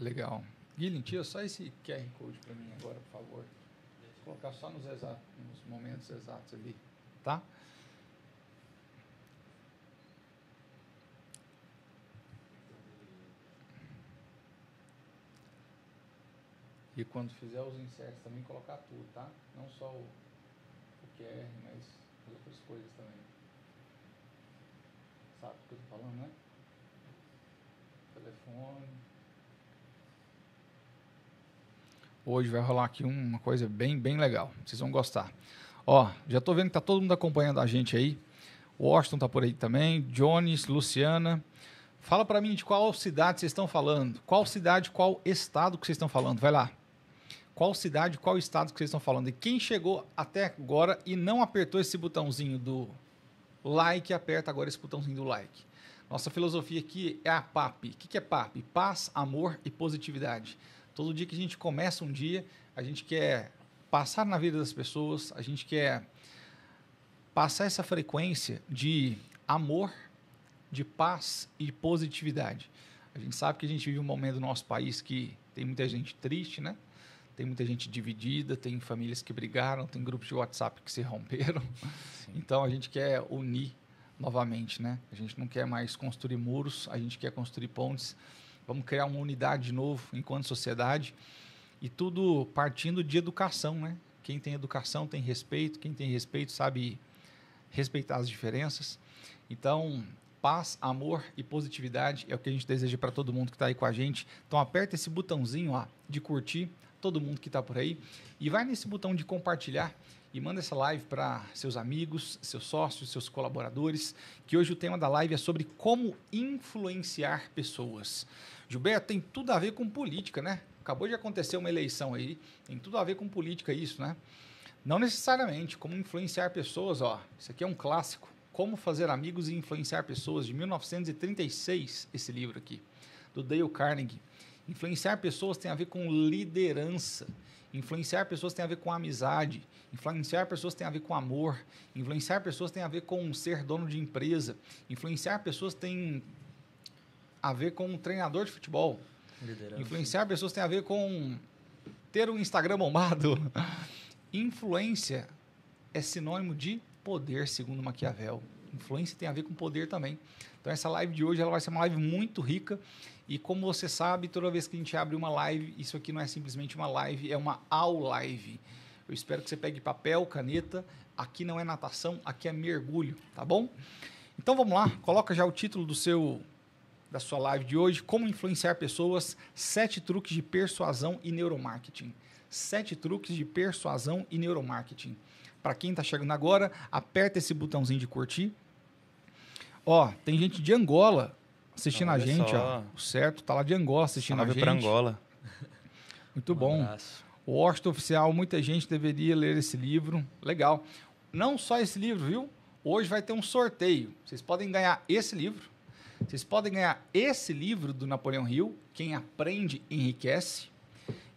Legal. Guilherme, tira só esse QR Code para mim agora, por favor. Vou colocar só nos, exatos, nos momentos exatos ali, tá? E quando fizer os inserts também colocar tudo, tá? Não só o, o QR, mas as outras coisas também. Sabe o que eu tô falando, né? Telefone. Hoje vai rolar aqui uma coisa bem, bem legal. Vocês vão gostar. Ó, já estou vendo que tá todo mundo acompanhando a gente aí. Washington tá por aí também, Jones, Luciana. Fala para mim de qual cidade vocês estão falando. Qual cidade, qual estado que vocês estão falando? Vai lá. Qual cidade, qual estado que vocês estão falando? E quem chegou até agora e não apertou esse botãozinho do like, aperta agora esse botãozinho do like. Nossa filosofia aqui é a PAP. O que é PAP? Paz, amor e positividade. Todo dia que a gente começa um dia, a gente quer passar na vida das pessoas, a gente quer passar essa frequência de amor, de paz e positividade. A gente sabe que a gente vive um momento no nosso país que tem muita gente triste, né? Tem muita gente dividida, tem famílias que brigaram, tem grupos de WhatsApp que se romperam. Sim. Então a gente quer unir novamente, né? A gente não quer mais construir muros, a gente quer construir pontes vamos criar uma unidade de novo enquanto sociedade. E tudo partindo de educação, né? Quem tem educação tem respeito, quem tem respeito sabe respeitar as diferenças. Então, paz, amor e positividade é o que a gente deseja para todo mundo que está aí com a gente. Então, aperta esse botãozinho lá de curtir, todo mundo que está por aí, e vai nesse botão de compartilhar e manda essa live para seus amigos, seus sócios, seus colaboradores, que hoje o tema da live é sobre como influenciar pessoas. Gilberto, tem tudo a ver com política, né? Acabou de acontecer uma eleição aí, tem tudo a ver com política isso, né? Não necessariamente, como influenciar pessoas, ó. Isso aqui é um clássico. Como fazer amigos e influenciar pessoas, de 1936, esse livro aqui, do Dale Carnegie. Influenciar pessoas tem a ver com liderança. Influenciar pessoas tem a ver com amizade. Influenciar pessoas tem a ver com amor. Influenciar pessoas tem a ver com ser dono de empresa. Influenciar pessoas tem a ver com um treinador de futebol. Liderança. Influenciar pessoas tem a ver com ter um Instagram bombado. Influência é sinônimo de poder, segundo Maquiavel. Influência tem a ver com poder também. Então essa live de hoje ela vai ser uma live muito rica e como você sabe, toda vez que a gente abre uma live, isso aqui não é simplesmente uma live, é uma ao live. Eu espero que você pegue papel, caneta. Aqui não é natação, aqui é mergulho, tá bom? Então vamos lá, coloca já o título do seu da sua live de hoje, como influenciar pessoas, sete truques de persuasão e neuromarketing. Sete truques de persuasão e neuromarketing. Para quem está chegando agora, aperta esse botãozinho de curtir. Ó, tem gente de Angola assistindo Olha a gente, só. ó. certo, tá lá de Angola assistindo Salve a gente. para Angola. Muito um bom. Abraço. O Washington Oficial, muita gente deveria ler esse livro. Legal. Não só esse livro, viu? Hoje vai ter um sorteio. Vocês podem ganhar esse livro vocês podem ganhar esse livro do Napoleão Hill, Quem Aprende Enriquece.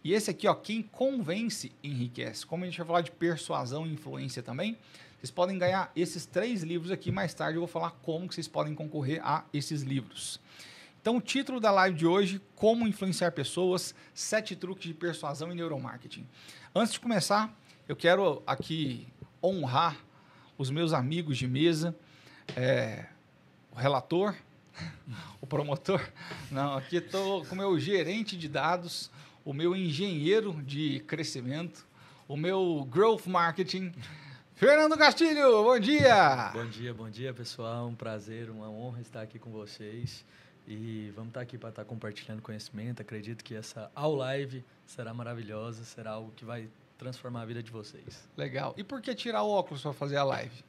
E esse aqui, ó, Quem Convence Enriquece. Como a gente vai falar de persuasão e influência também, vocês podem ganhar esses três livros aqui. Mais tarde eu vou falar como que vocês podem concorrer a esses livros. Então, o título da live de hoje, Como Influenciar Pessoas, Sete Truques de Persuasão e Neuromarketing. Antes de começar, eu quero aqui honrar os meus amigos de mesa, é, o relator, o promotor? Não, aqui estou com o meu gerente de dados, o meu engenheiro de crescimento, o meu growth marketing. Fernando Castilho, bom dia! Bom dia, bom dia pessoal. Um prazer, uma honra estar aqui com vocês. E vamos estar aqui para estar compartilhando conhecimento. Acredito que essa ao live será maravilhosa, será algo que vai transformar a vida de vocês. Legal. E por que tirar o óculos para fazer a live?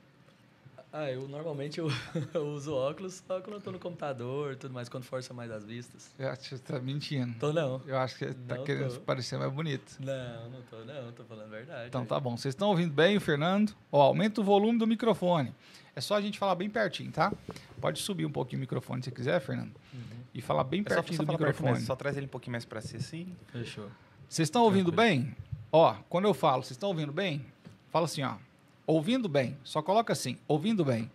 Ah, eu normalmente eu, eu uso óculos só quando eu tô no computador tudo mais, quando força mais as vistas. Eu acho que você tá mentindo. Tô não. Eu acho que tá não querendo tô. parecer mais bonito. Não, não tô não, tô falando a verdade. Então tá bom. Vocês estão ouvindo bem o Fernando? Ó, aumenta o volume do microfone. É só a gente falar bem pertinho, tá? Pode subir um pouquinho o microfone se quiser, Fernando. Uhum. E falar bem é pertinho só, só do microfone. Só traz ele um pouquinho mais pra si, assim. Fechou. Vocês estão ouvindo bem? Ó, quando eu falo, vocês estão ouvindo bem? Fala assim, ó. Ouvindo bem. Só coloca assim, ouvindo bem.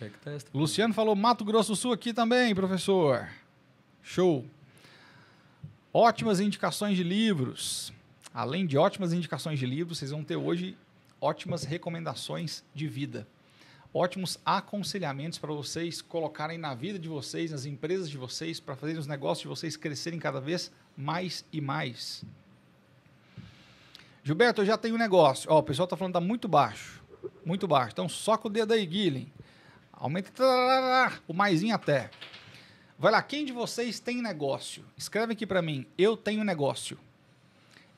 É tá Luciano falou Mato Grosso do Sul aqui também, professor. Show. Ótimas indicações de livros. Além de ótimas indicações de livros, vocês vão ter hoje ótimas recomendações de vida. Ótimos aconselhamentos para vocês colocarem na vida de vocês, nas empresas de vocês, para fazerem os negócios de vocês crescerem cada vez mais e mais. Gilberto, eu já tenho um negócio. Ó, o pessoal tá falando que tá muito baixo. Muito baixo. Então soca o dedo aí, Guilherme. Aumenta o maisinho até. Vai lá, quem de vocês tem negócio? Escreve aqui para mim. Eu tenho negócio.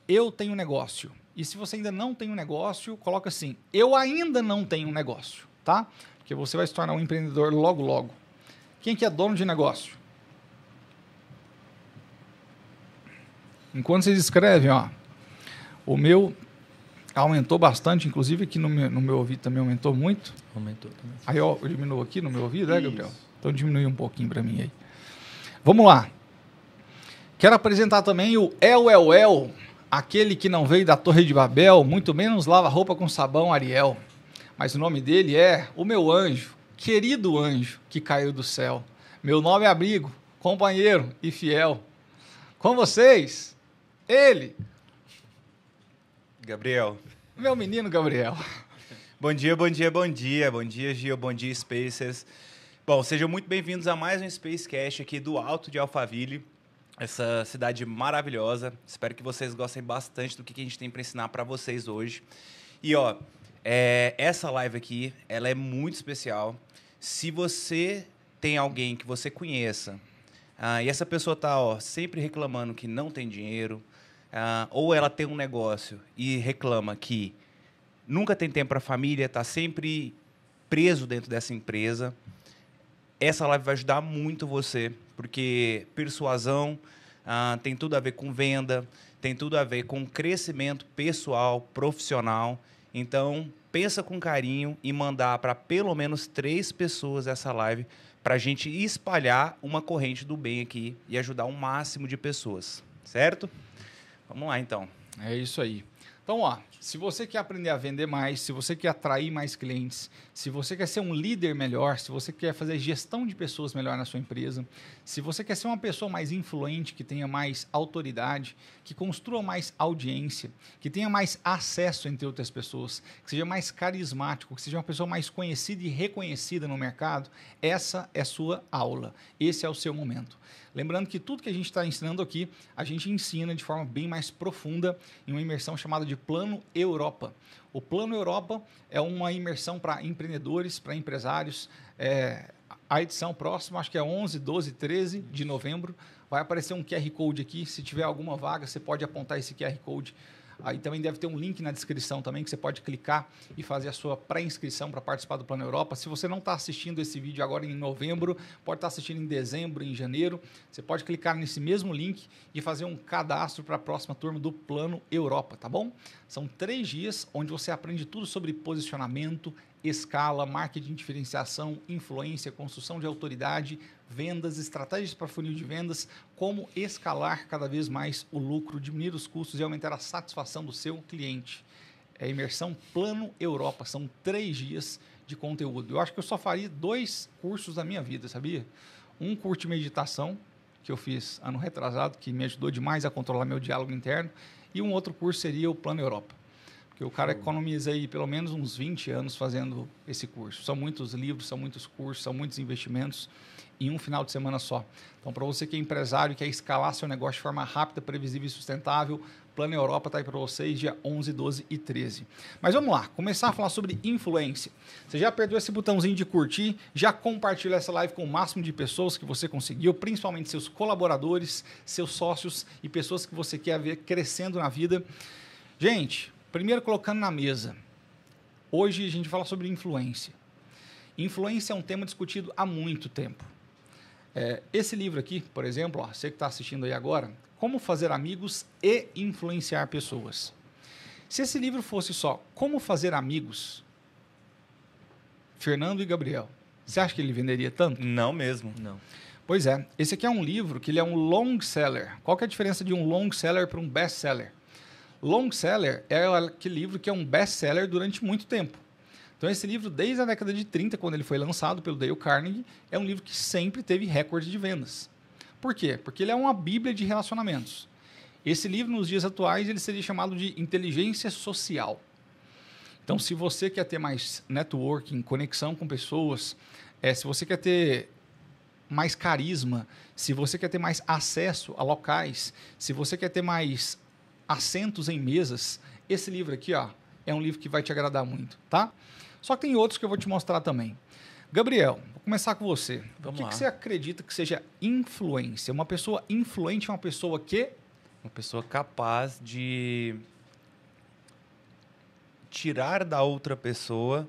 Eu tenho negócio. E se você ainda não tem um negócio, coloca assim: Eu ainda não tenho um negócio, tá? Porque você vai se tornar um empreendedor logo, logo. Quem que é dono de negócio? Enquanto vocês escrevem, ó. O meu aumentou bastante, inclusive aqui no meu, no meu ouvido também aumentou muito. Aumentou também. Aí diminuiu aqui no meu ouvido, né, Isso. é, Gabriel? Então diminuiu um pouquinho para mim aí. Vamos lá. Quero apresentar também o El El El, aquele que não veio da Torre de Babel, muito menos lava roupa com sabão Ariel. Mas o nome dele é o meu anjo, querido anjo que caiu do céu. Meu nome é abrigo, companheiro e fiel. Com vocês, ele, Gabriel. Meu menino Gabriel. bom dia, bom dia, bom dia. Bom dia, Gio. Bom dia, Spacers. Bom, sejam muito bem-vindos a mais um Spacecast aqui do Alto de Alphaville, essa cidade maravilhosa. Espero que vocês gostem bastante do que a gente tem para ensinar para vocês hoje. E, ó, é, essa live aqui, ela é muito especial. Se você tem alguém que você conheça ah, e essa pessoa tá ó, sempre reclamando que não tem dinheiro, uh, ou ela tem um negócio e reclama que nunca tem tempo para a família, está sempre preso dentro dessa empresa, essa live vai ajudar muito você, porque persuasão uh, tem tudo a ver com venda, tem tudo a ver com crescimento pessoal, profissional. Então, pensa com carinho e mandar para pelo menos três pessoas essa live para a gente espalhar uma corrente do bem aqui e ajudar o um máximo de pessoas, certo? Vamos lá, então. É isso aí. Então, ó, se você quer aprender a vender mais, se você quer atrair mais clientes, se você quer ser um líder melhor, se você quer fazer gestão de pessoas melhor na sua empresa, se você quer ser uma pessoa mais influente, que tenha mais autoridade, que construa mais audiência, que tenha mais acesso entre outras pessoas, que seja mais carismático, que seja uma pessoa mais conhecida e reconhecida no mercado, essa é sua aula. Esse é o seu momento. Lembrando que tudo que a gente está ensinando aqui, a gente ensina de forma bem mais profunda em uma imersão chamada de plano Europa. O Plano Europa é uma imersão para empreendedores, para empresários. É, a edição próxima, acho que é 11, 12, 13 de novembro. Vai aparecer um QR Code aqui. Se tiver alguma vaga, você pode apontar esse QR Code Aí também deve ter um link na descrição também que você pode clicar e fazer a sua pré-inscrição para participar do Plano Europa. Se você não está assistindo esse vídeo agora em novembro, pode estar tá assistindo em dezembro, em janeiro, você pode clicar nesse mesmo link e fazer um cadastro para a próxima turma do Plano Europa, tá bom? São três dias onde você aprende tudo sobre posicionamento, escala, marketing diferenciação, influência, construção de autoridade, vendas, estratégias para funil de vendas, como escalar cada vez mais o lucro, diminuir os custos e aumentar a satisfação do seu cliente. É a imersão Plano Europa, são três dias de conteúdo. Eu acho que eu só faria dois cursos da minha vida, sabia? Um curso de meditação, que eu fiz ano retrasado, que me ajudou demais a controlar meu diálogo interno, e um outro curso seria o Plano Europa. Porque o cara economiza aí pelo menos uns 20 anos fazendo esse curso. São muitos livros, são muitos cursos, são muitos investimentos em um final de semana só. Então, para você que é empresário e quer escalar seu negócio de forma rápida, previsível e sustentável, Plano Europa está aí para vocês dia 11, 12 e 13. Mas vamos lá, começar a falar sobre influência. Você já apertou esse botãozinho de curtir, já compartilha essa live com o máximo de pessoas que você conseguiu, principalmente seus colaboradores, seus sócios e pessoas que você quer ver crescendo na vida. Gente, primeiro colocando na mesa. Hoje a gente fala sobre influência. Influência é um tema discutido há muito tempo. É, esse livro aqui, por exemplo, ó, você que está assistindo aí agora, Como Fazer Amigos e Influenciar Pessoas. Se esse livro fosse só Como Fazer Amigos, Fernando e Gabriel, você acha que ele venderia tanto? Não mesmo. Não. Pois é, esse aqui é um livro que ele é um long seller. Qual que é a diferença de um long seller para um best seller? Long seller é aquele livro que é um best seller durante muito tempo. Então, esse livro, desde a década de 30, quando ele foi lançado pelo Dale Carnegie, é um livro que sempre teve recorde de vendas. Por quê? Porque ele é uma bíblia de relacionamentos. Esse livro, nos dias atuais, ele seria chamado de inteligência social. Então, se você quer ter mais networking, conexão com pessoas, é, se você quer ter mais carisma, se você quer ter mais acesso a locais, se você quer ter mais assentos em mesas, esse livro aqui ó, é um livro que vai te agradar muito, tá? Só que tem outros que eu vou te mostrar também. Gabriel, vou começar com você. Vamos o que, que, você acredita que seja influência? Uma pessoa influente é uma pessoa que? Uma pessoa capaz de tirar da outra pessoa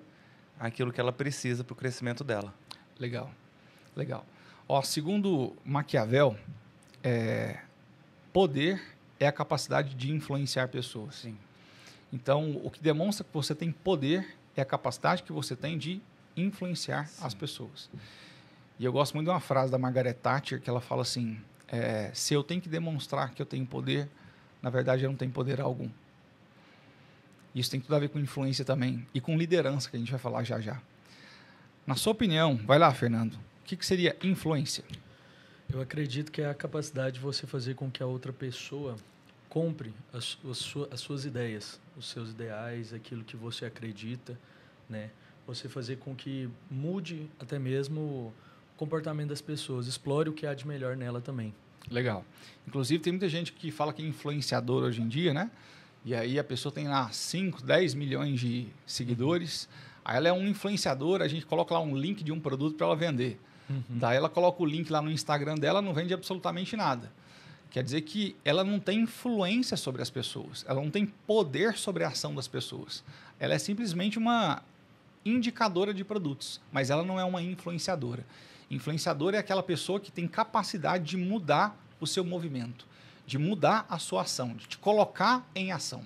aquilo que ela precisa para o crescimento dela. Legal, legal. Ó, segundo Maquiavel, é... poder é a capacidade de influenciar pessoas. Sim. Então, o que demonstra que você tem poder é a capacidade que você tem de influenciar Sim. as pessoas. E eu gosto muito de uma frase da Margaret Thatcher que ela fala assim: é, se eu tenho que demonstrar que eu tenho poder, na verdade eu não tenho poder algum. Isso tem tudo a ver com influência também e com liderança, que a gente vai falar já já. Na sua opinião, vai lá, Fernando, o que, que seria influência? Eu acredito que é a capacidade de você fazer com que a outra pessoa compre as, as, suas, as suas ideias, os seus ideais, aquilo que você acredita, né? Você fazer com que mude até mesmo o comportamento das pessoas, explore o que há de melhor nela também. Legal. Inclusive, tem muita gente que fala que é influenciador hoje em dia, né? E aí a pessoa tem lá 5, 10 milhões de seguidores. Aí ela é um influenciador, a gente coloca lá um link de um produto para ela vender. Uhum. Daí ela coloca o link lá no Instagram dela, não vende absolutamente nada. Quer dizer que ela não tem influência sobre as pessoas, ela não tem poder sobre a ação das pessoas. Ela é simplesmente uma indicadora de produtos, mas ela não é uma influenciadora. Influenciadora é aquela pessoa que tem capacidade de mudar o seu movimento, de mudar a sua ação, de te colocar em ação.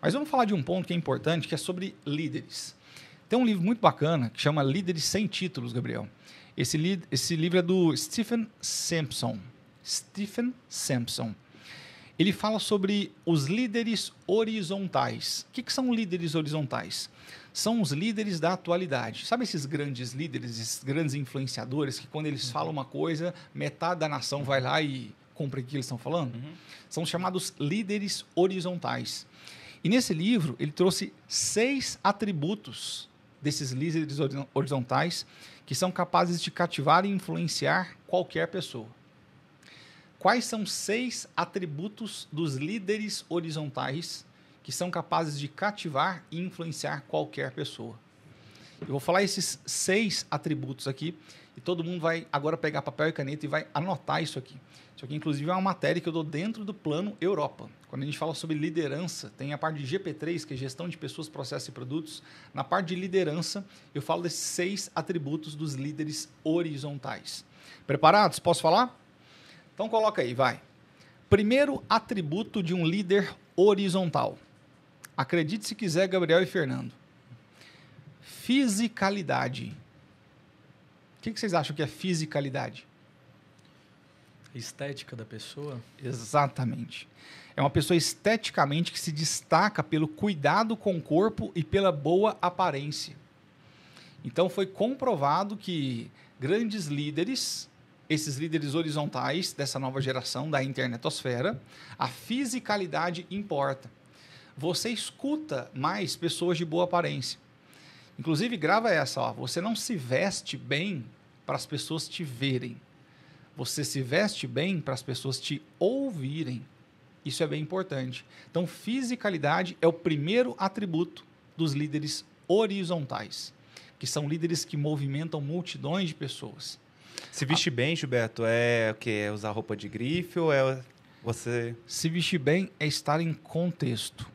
Mas vamos falar de um ponto que é importante, que é sobre líderes. Tem um livro muito bacana que chama Líderes Sem Títulos, Gabriel. Esse, li esse livro é do Stephen Sampson. Stephen Sampson. Ele fala sobre os líderes horizontais. O que, que são líderes horizontais? São os líderes da atualidade. Sabe esses grandes líderes, esses grandes influenciadores que quando eles uhum. falam uma coisa, metade da nação vai lá e compra o que eles estão falando? Uhum. São chamados líderes horizontais. E nesse livro, ele trouxe seis atributos desses líderes horizontais que são capazes de cativar e influenciar qualquer pessoa. Quais são seis atributos dos líderes horizontais que são capazes de cativar e influenciar qualquer pessoa? Eu vou falar esses seis atributos aqui e todo mundo vai agora pegar papel e caneta e vai anotar isso aqui. Isso aqui, inclusive, é uma matéria que eu dou dentro do plano Europa. Quando a gente fala sobre liderança, tem a parte de GP3, que é gestão de pessoas, processos e produtos. Na parte de liderança, eu falo desses seis atributos dos líderes horizontais. Preparados? Posso falar? Então coloca aí, vai. Primeiro atributo de um líder horizontal. Acredite se quiser, Gabriel e Fernando. Fisicalidade. O que, que vocês acham que é fisicalidade? Estética da pessoa? Exatamente. É uma pessoa esteticamente que se destaca pelo cuidado com o corpo e pela boa aparência. Então foi comprovado que grandes líderes esses líderes horizontais dessa nova geração da internetosfera, a fisicalidade importa. Você escuta mais pessoas de boa aparência. Inclusive, grava essa, ó, você não se veste bem para as pessoas te verem. Você se veste bem para as pessoas te ouvirem. Isso é bem importante. Então, fisicalidade é o primeiro atributo dos líderes horizontais, que são líderes que movimentam multidões de pessoas. Se vestir bem, Gilberto, é o quê? É usar roupa de grife ou é você. Se vestir bem é estar em contexto.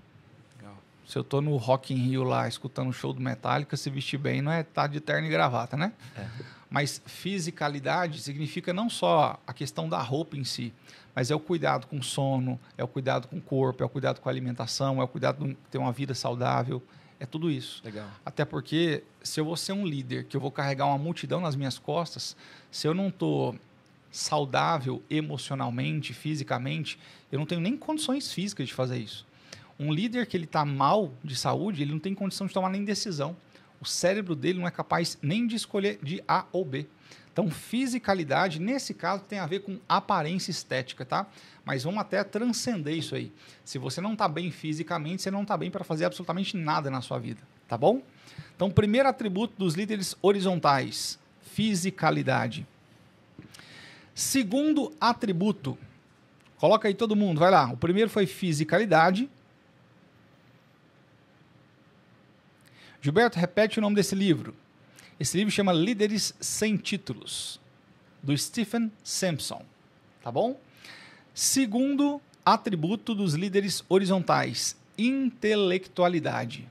Legal. Se eu tô no Rock in Rio lá escutando o show do Metallica, se vestir bem não é estar tá de terno e gravata, né? É. Mas fisicalidade significa não só a questão da roupa em si, mas é o cuidado com o sono, é o cuidado com o corpo, é o cuidado com a alimentação, é o cuidado de ter uma vida saudável. É tudo isso. Legal. Até porque se eu vou ser um líder, que eu vou carregar uma multidão nas minhas costas, se eu não estou saudável emocionalmente, fisicamente, eu não tenho nem condições físicas de fazer isso. Um líder que ele está mal de saúde, ele não tem condição de tomar nem decisão. O cérebro dele não é capaz nem de escolher de A ou B. Então, fisicalidade, nesse caso, tem a ver com aparência estética, tá? Mas vamos até transcender isso aí. Se você não está bem fisicamente, você não está bem para fazer absolutamente nada na sua vida, tá bom? Então, primeiro atributo dos líderes horizontais, fisicalidade. Segundo atributo, coloca aí todo mundo, vai lá. O primeiro foi fisicalidade. Gilberto, repete o nome desse livro. Esse livro chama Líderes Sem Títulos, do Stephen Sampson. Tá bom? Segundo atributo dos líderes horizontais, intelectualidade.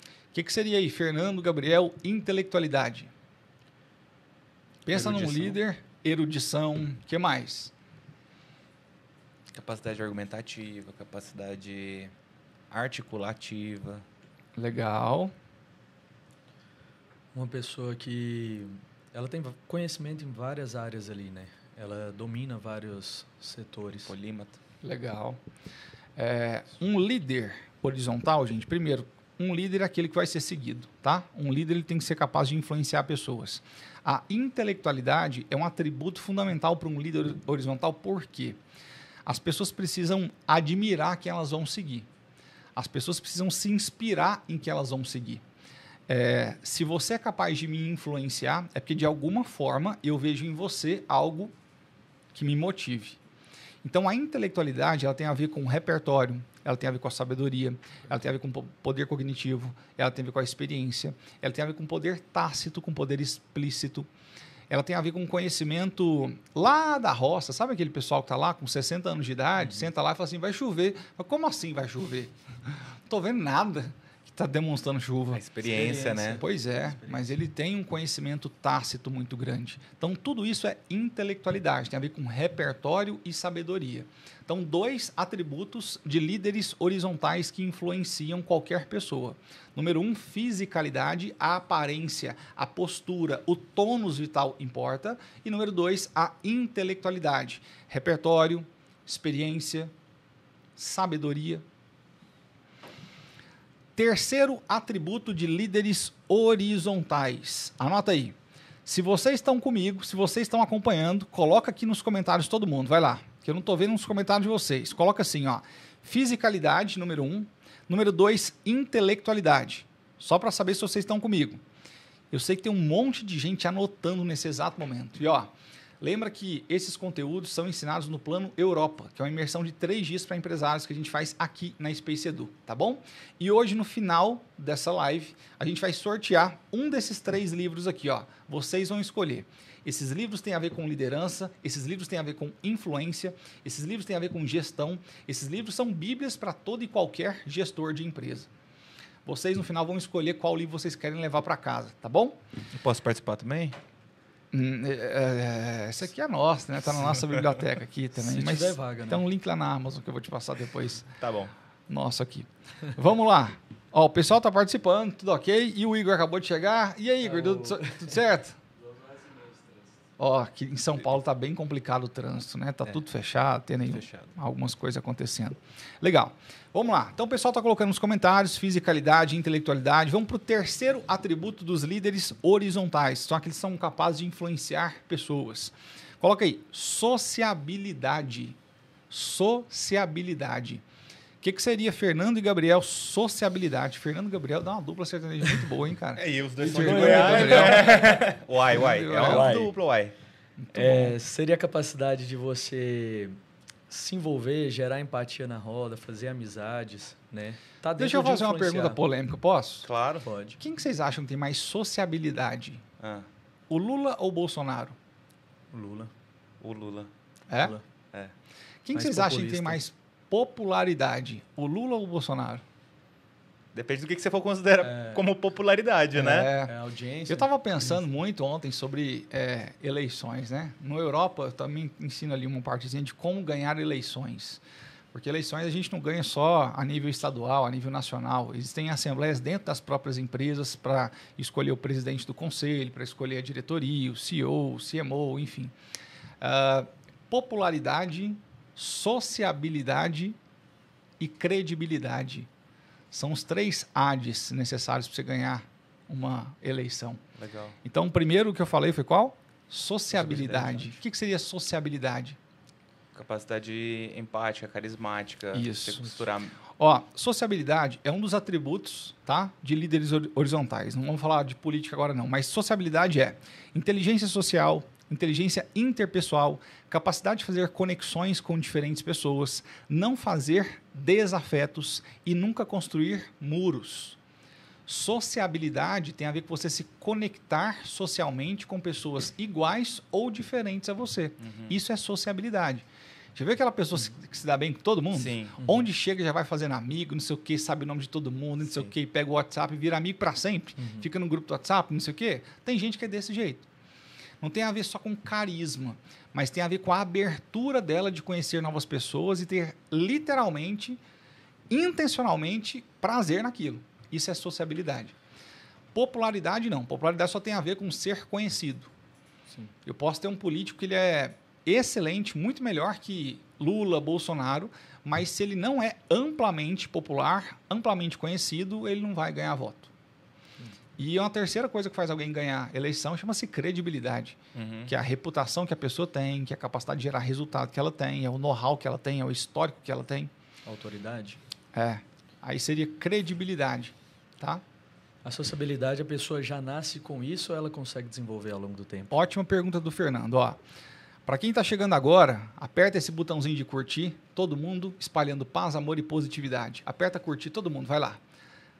O que, que, seria aí, Fernando, Gabriel, intelectualidade? Pensa erudição. num líder, erudição, que mais? Capacidade argumentativa, capacidade articulativa. Legal uma pessoa que ela tem conhecimento em várias áreas ali, né? Ela domina vários setores. Polímata. Legal. É, um líder horizontal, gente, primeiro, um líder é aquele que vai ser seguido, tá? Um líder ele tem que ser capaz de influenciar pessoas. A intelectualidade é um atributo fundamental para um líder horizontal, por quê? As pessoas precisam admirar quem elas vão seguir. As pessoas precisam se inspirar em que elas vão seguir. É, se você é capaz de me influenciar, é porque de alguma forma eu vejo em você algo que me motive. Então a intelectualidade ela tem a ver com o repertório, ela tem a ver com a sabedoria, ela tem a ver com o poder cognitivo, ela tem a ver com a experiência, ela tem a ver com poder tácito, com poder explícito. Ela tem a ver com conhecimento lá da roça. Sabe aquele pessoal que está lá com 60 anos de idade, uhum. senta lá e fala assim: vai chover. Mas como assim vai chover? Não estou vendo nada está demonstrando chuva. A experiência, né? experiência, né? Pois é, mas ele tem um conhecimento tácito muito grande. Então, tudo isso é intelectualidade, tem a ver com repertório e sabedoria. Então, dois atributos de líderes horizontais que influenciam qualquer pessoa. Número um, fisicalidade, a aparência, a postura, o tônus vital importa. E número dois, a intelectualidade, repertório, experiência, sabedoria Terceiro atributo de líderes horizontais. Anota aí. Se vocês estão comigo, se vocês estão acompanhando, coloca aqui nos comentários todo mundo, vai lá, que eu não estou vendo nos comentários de vocês. Coloca assim, ó, fisicalidade, número um. Número dois, intelectualidade. Só para saber se vocês estão comigo. Eu sei que tem um monte de gente anotando nesse exato momento. E ó, Lembra que esses conteúdos são ensinados no Plano Europa, que é uma imersão de três dias para empresários que a gente faz aqui na Space Edu, tá bom? E hoje, no final dessa live, a gente vai sortear um desses três livros aqui, ó. Vocês vão escolher. Esses livros têm a ver com liderança, esses livros têm a ver com influência, esses livros têm a ver com gestão, esses livros são bíblias para todo e qualquer gestor de empresa. Vocês no final vão escolher qual livro vocês querem levar para casa, tá bom? Eu posso participar também? Hum, é, é, é, Essa aqui é nossa, né? Tá na nossa biblioteca aqui também. Se mas tiver vaga, né? Tem um link lá na Amazon que eu vou te passar depois. Tá bom. Nosso aqui. Vamos lá. Ó, o pessoal tá participando, tudo ok? E o Igor acabou de chegar. E aí, Igor, tudo, tudo certo? Ó, que em São Paulo tá bem complicado o trânsito, né? Tá é. tudo fechado, tendo aí fechado. algumas coisas acontecendo. Legal. Vamos lá. Então o pessoal tá colocando nos comentários fisicalidade, intelectualidade. Vamos pro terceiro atributo dos líderes horizontais, só que eles são capazes de influenciar pessoas. Coloca aí, sociabilidade. Sociabilidade que, que seria Fernando e Gabriel sociabilidade? Fernando e Gabriel dá uma dupla sertaneja muito boa, hein, cara? É, e os dois são de Goiás. Né? né? Uai, uai. É uma dupla, uai. É, seria a capacidade de você se envolver, gerar empatia na roda, fazer amizades, né? Tá Deixa eu fazer de uma pergunta polêmica, posso? Claro. Pode. Quem que vocês acham que tem mais sociabilidade? Ah. O Lula ou o Bolsonaro? O Lula. O Lula. É? Lula. É. Quem que vocês populista. acham que tem mais popularidade, o Lula ou o Bolsonaro? Depende do que, você for considerar é, como popularidade, né? é, né? É, audiência. Eu estava pensando muito ontem sobre é, eleições, né? No Europa também ensino ali uma partezinha de como ganhar eleições. Porque eleições a gente não ganha só a nível estadual, a nível nacional. Existem assembleias dentro das próprias empresas para escolher o presidente do conselho, para escolher a diretoria, o CEO, o CMO, enfim. Uh, popularidade sociabilidade e credibilidade. São os três ADs necessários para você ganhar uma eleição. Legal. Então, o primeiro que eu falei foi qual? Sociabilidade. O que, que seria sociabilidade? Capacidade empática, carismática. Isso. Costurar... Ó, sociabilidade é um dos atributos tá, de líderes horizontais. Não vamos falar de política agora, não. Mas sociabilidade é inteligência social, inteligência interpessoal, capacidade de fazer conexões com diferentes pessoas, não fazer desafetos e nunca construir muros. Sociabilidade tem a ver com você se conectar socialmente com pessoas iguais ou diferentes a você. Uhum. Isso é sociabilidade. Já viu aquela pessoa que se dá bem com todo mundo? Sim. Uhum. Onde chega já vai fazendo amigo, não sei o que, sabe o nome de todo mundo, não Sim. sei o que, pega o WhatsApp, vira amigo para sempre, uhum. fica no grupo do WhatsApp, não sei o que. Tem gente que é desse jeito não tem a ver só com carisma, mas tem a ver com a abertura dela de conhecer novas pessoas e ter literalmente, intencionalmente, prazer naquilo. Isso é sociabilidade. Popularidade não. Popularidade só tem a ver com ser conhecido. Sim. Eu posso ter um político que ele é excelente, muito melhor que Lula, Bolsonaro, mas se ele não é amplamente popular, amplamente conhecido, ele não vai ganhar voto. E é uma terceira coisa que faz alguém ganhar eleição chama-se credibilidade, uhum. que é a reputação que a pessoa tem, que é a capacidade de gerar resultado que ela tem, é o know-how que ela tem, é o histórico que ela tem. Autoridade? É. Aí seria credibilidade, tá? A sociabilidade, a pessoa já nasce com isso ou ela consegue desenvolver ao longo do tempo? Ótima pergunta do Fernando. Ó, para quem está chegando agora, aperta esse botãozinho de curtir, todo mundo espalhando paz, amor e positividade. Aperta curtir, todo mundo, vai lá.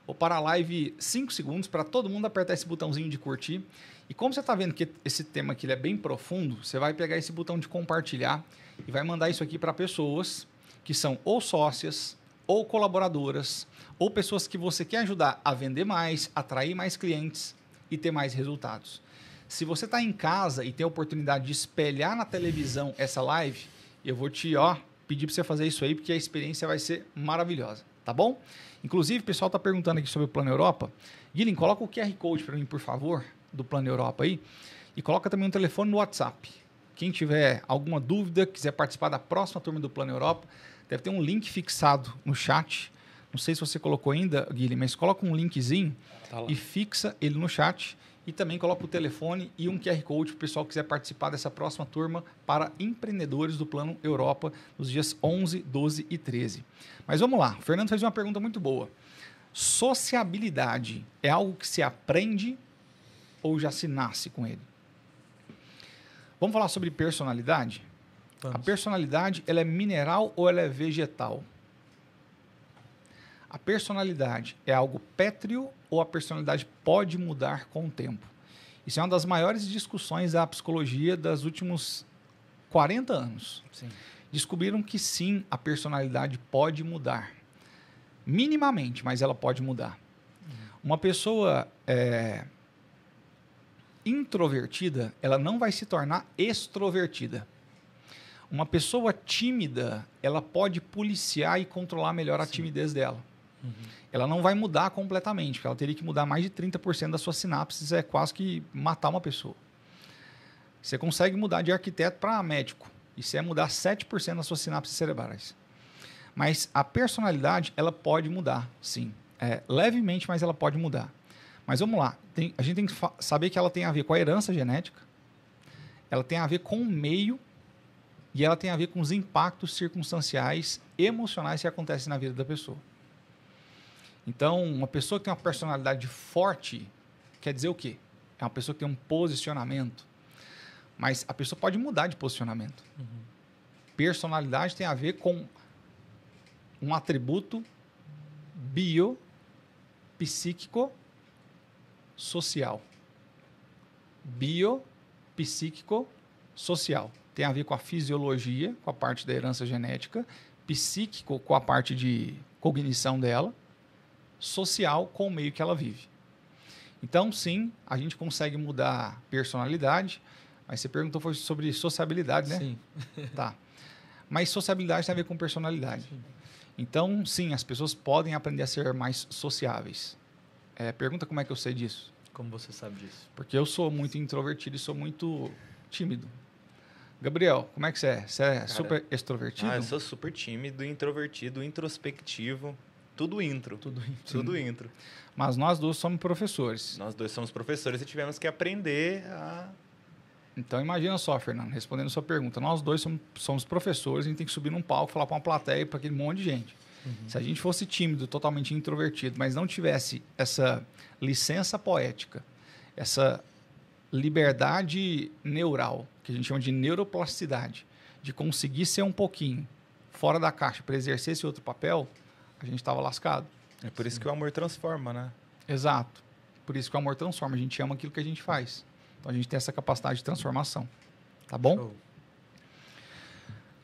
Vou parar a live 5 segundos para todo mundo apertar esse botãozinho de curtir. E como você está vendo que esse tema aqui é bem profundo, você vai pegar esse botão de compartilhar e vai mandar isso aqui para pessoas que são ou sócias, ou colaboradoras, ou pessoas que você quer ajudar a vender mais, atrair mais clientes e ter mais resultados. Se você está em casa e tem a oportunidade de espelhar na televisão essa live, eu vou te ó, pedir para você fazer isso aí, porque a experiência vai ser maravilhosa tá bom? Inclusive, o pessoal está perguntando aqui sobre o Plano Europa. Guilherme, coloca o QR Code para mim, por favor, do Plano Europa aí. E coloca também um telefone no WhatsApp. Quem tiver alguma dúvida, quiser participar da próxima turma do Plano Europa, deve ter um link fixado no chat. Não sei se você colocou ainda, Guilherme, mas coloca um linkzinho tá e fixa ele no chat e também coloca o telefone e um QR Code para o pessoal que quiser participar dessa próxima turma para empreendedores do Plano Europa nos dias 11, 12 e 13. Mas vamos lá, o Fernando fez uma pergunta muito boa. Sociabilidade é algo que se aprende ou já se nasce com ele? Vamos falar sobre personalidade? Vamos. A personalidade, ela é mineral ou ela é vegetal? A personalidade é algo pétreo ou a personalidade pode mudar com o tempo? Isso é uma das maiores discussões da psicologia dos últimos 40 anos. Sim. Descobriram que sim, a personalidade pode mudar. Minimamente, mas ela pode mudar. Uhum. Uma pessoa é, introvertida, ela não vai se tornar extrovertida. Uma pessoa tímida, ela pode policiar e controlar melhor sim. a timidez dela. Uhum. Ela não vai mudar completamente, porque ela teria que mudar mais de 30% das suas sinapses, é quase que matar uma pessoa. Você consegue mudar de arquiteto para médico. Isso é mudar 7% das suas sinapses cerebrais. Mas a personalidade, ela pode mudar, sim. É, levemente, mas ela pode mudar. Mas vamos lá. Tem, a gente tem que saber que ela tem a ver com a herança genética, ela tem a ver com o meio e ela tem a ver com os impactos circunstanciais emocionais que acontecem na vida da pessoa. Então, uma pessoa que tem uma personalidade forte quer dizer o quê? É uma pessoa que tem um posicionamento. Mas a pessoa pode mudar de posicionamento. Uhum. Personalidade tem a ver com um atributo bio, psíquico, social. Bio, psíquico, social. Tem a ver com a fisiologia, com a parte da herança genética, psíquico, com a parte de cognição dela, social com o meio que ela vive. Então, sim, a gente consegue mudar personalidade. Mas você perguntou foi sobre sociabilidade, né? Sim. tá. Mas sociabilidade tem a ver com personalidade. Sim. Então, sim, as pessoas podem aprender a ser mais sociáveis. É, pergunta como é que eu sei disso. Como você sabe disso? Porque eu sou muito introvertido e sou muito tímido. Gabriel, como é que você é? Você é Cara, super extrovertido? Ah, eu sou super tímido, introvertido, introspectivo tudo intro. Tudo intro. Tudo intro. Mas nós dois somos professores. Nós dois somos professores e tivemos que aprender a. Então imagina só, Fernando, respondendo a sua pergunta. Nós dois somos, somos professores, a gente tem que subir num palco, falar para uma plateia, para aquele monte de gente. Uhum. Se a gente fosse tímido, totalmente introvertido, mas não tivesse essa licença poética, essa liberdade neural, que a gente chama de neuroplasticidade, de conseguir ser um pouquinho fora da caixa para exercer esse outro papel, a gente estava lascado. É por isso que o amor transforma, né? Exato. Por isso que o amor transforma. A gente ama aquilo que a gente faz. Então a gente tem essa capacidade de transformação. Tá bom? Show.